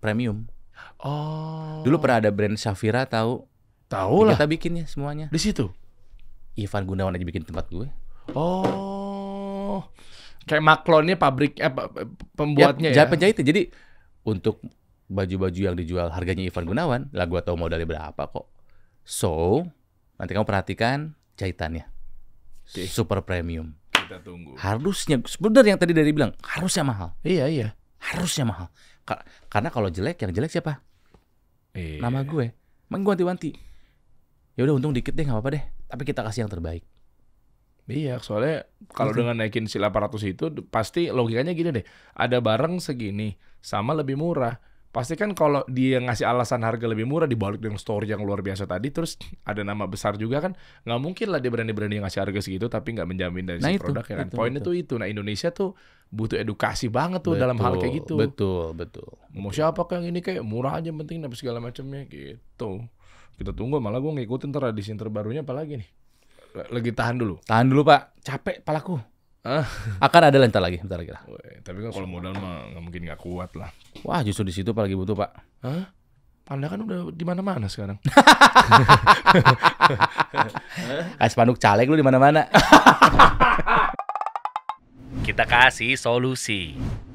premium. Oh. Dulu pernah ada brand Shafira tahu? Tahu lah. Kita bikinnya semuanya. Di situ. Ivan Gunawan aja bikin tempat gue. Oh kayak maklonnya pabrik eh, pembuatnya ya, ya. penjahit jadi untuk baju-baju yang dijual harganya Ivan Gunawan lah gua tahu modalnya berapa kok so nanti kamu perhatikan jahitannya okay. super premium kita tunggu harusnya sebenarnya yang tadi dari bilang harusnya mahal iya iya harusnya mahal Ka karena kalau jelek yang jelek siapa iya. nama gue mengganti gue wanti ya udah untung dikit deh nggak apa-apa deh tapi kita kasih yang terbaik Iya, soalnya kalau dengan naikin sila 400 itu pasti logikanya gini deh. Ada barang segini sama lebih murah. Pasti kan kalau dia ngasih alasan harga lebih murah dibalik dengan story yang luar biasa tadi terus ada nama besar juga kan nggak mungkin lah dia berani-berani ngasih harga segitu tapi nggak menjamin dari nah, si itu, produk ya kan. Itu, Poinnya tuh itu. Nah, Indonesia tuh butuh edukasi banget tuh betul, dalam hal kayak gitu. Betul, betul. Mau siapa kayak yang ini kayak murah aja penting dan segala macamnya gitu. Kita tunggu malah gue ngikutin tradisi terbarunya apalagi nih lagi tahan dulu. Tahan dulu pak, capek palaku. Ah. Akan ada lentera lagi, bentar lagi lah. Woy, tapi kan kalau modal mah nggak mungkin nggak kuat lah. Wah justru di situ lagi butuh pak. Hah? Panda kan udah di mana-mana sekarang. kayak panduk caleg lu di mana-mana. Kita kasih solusi.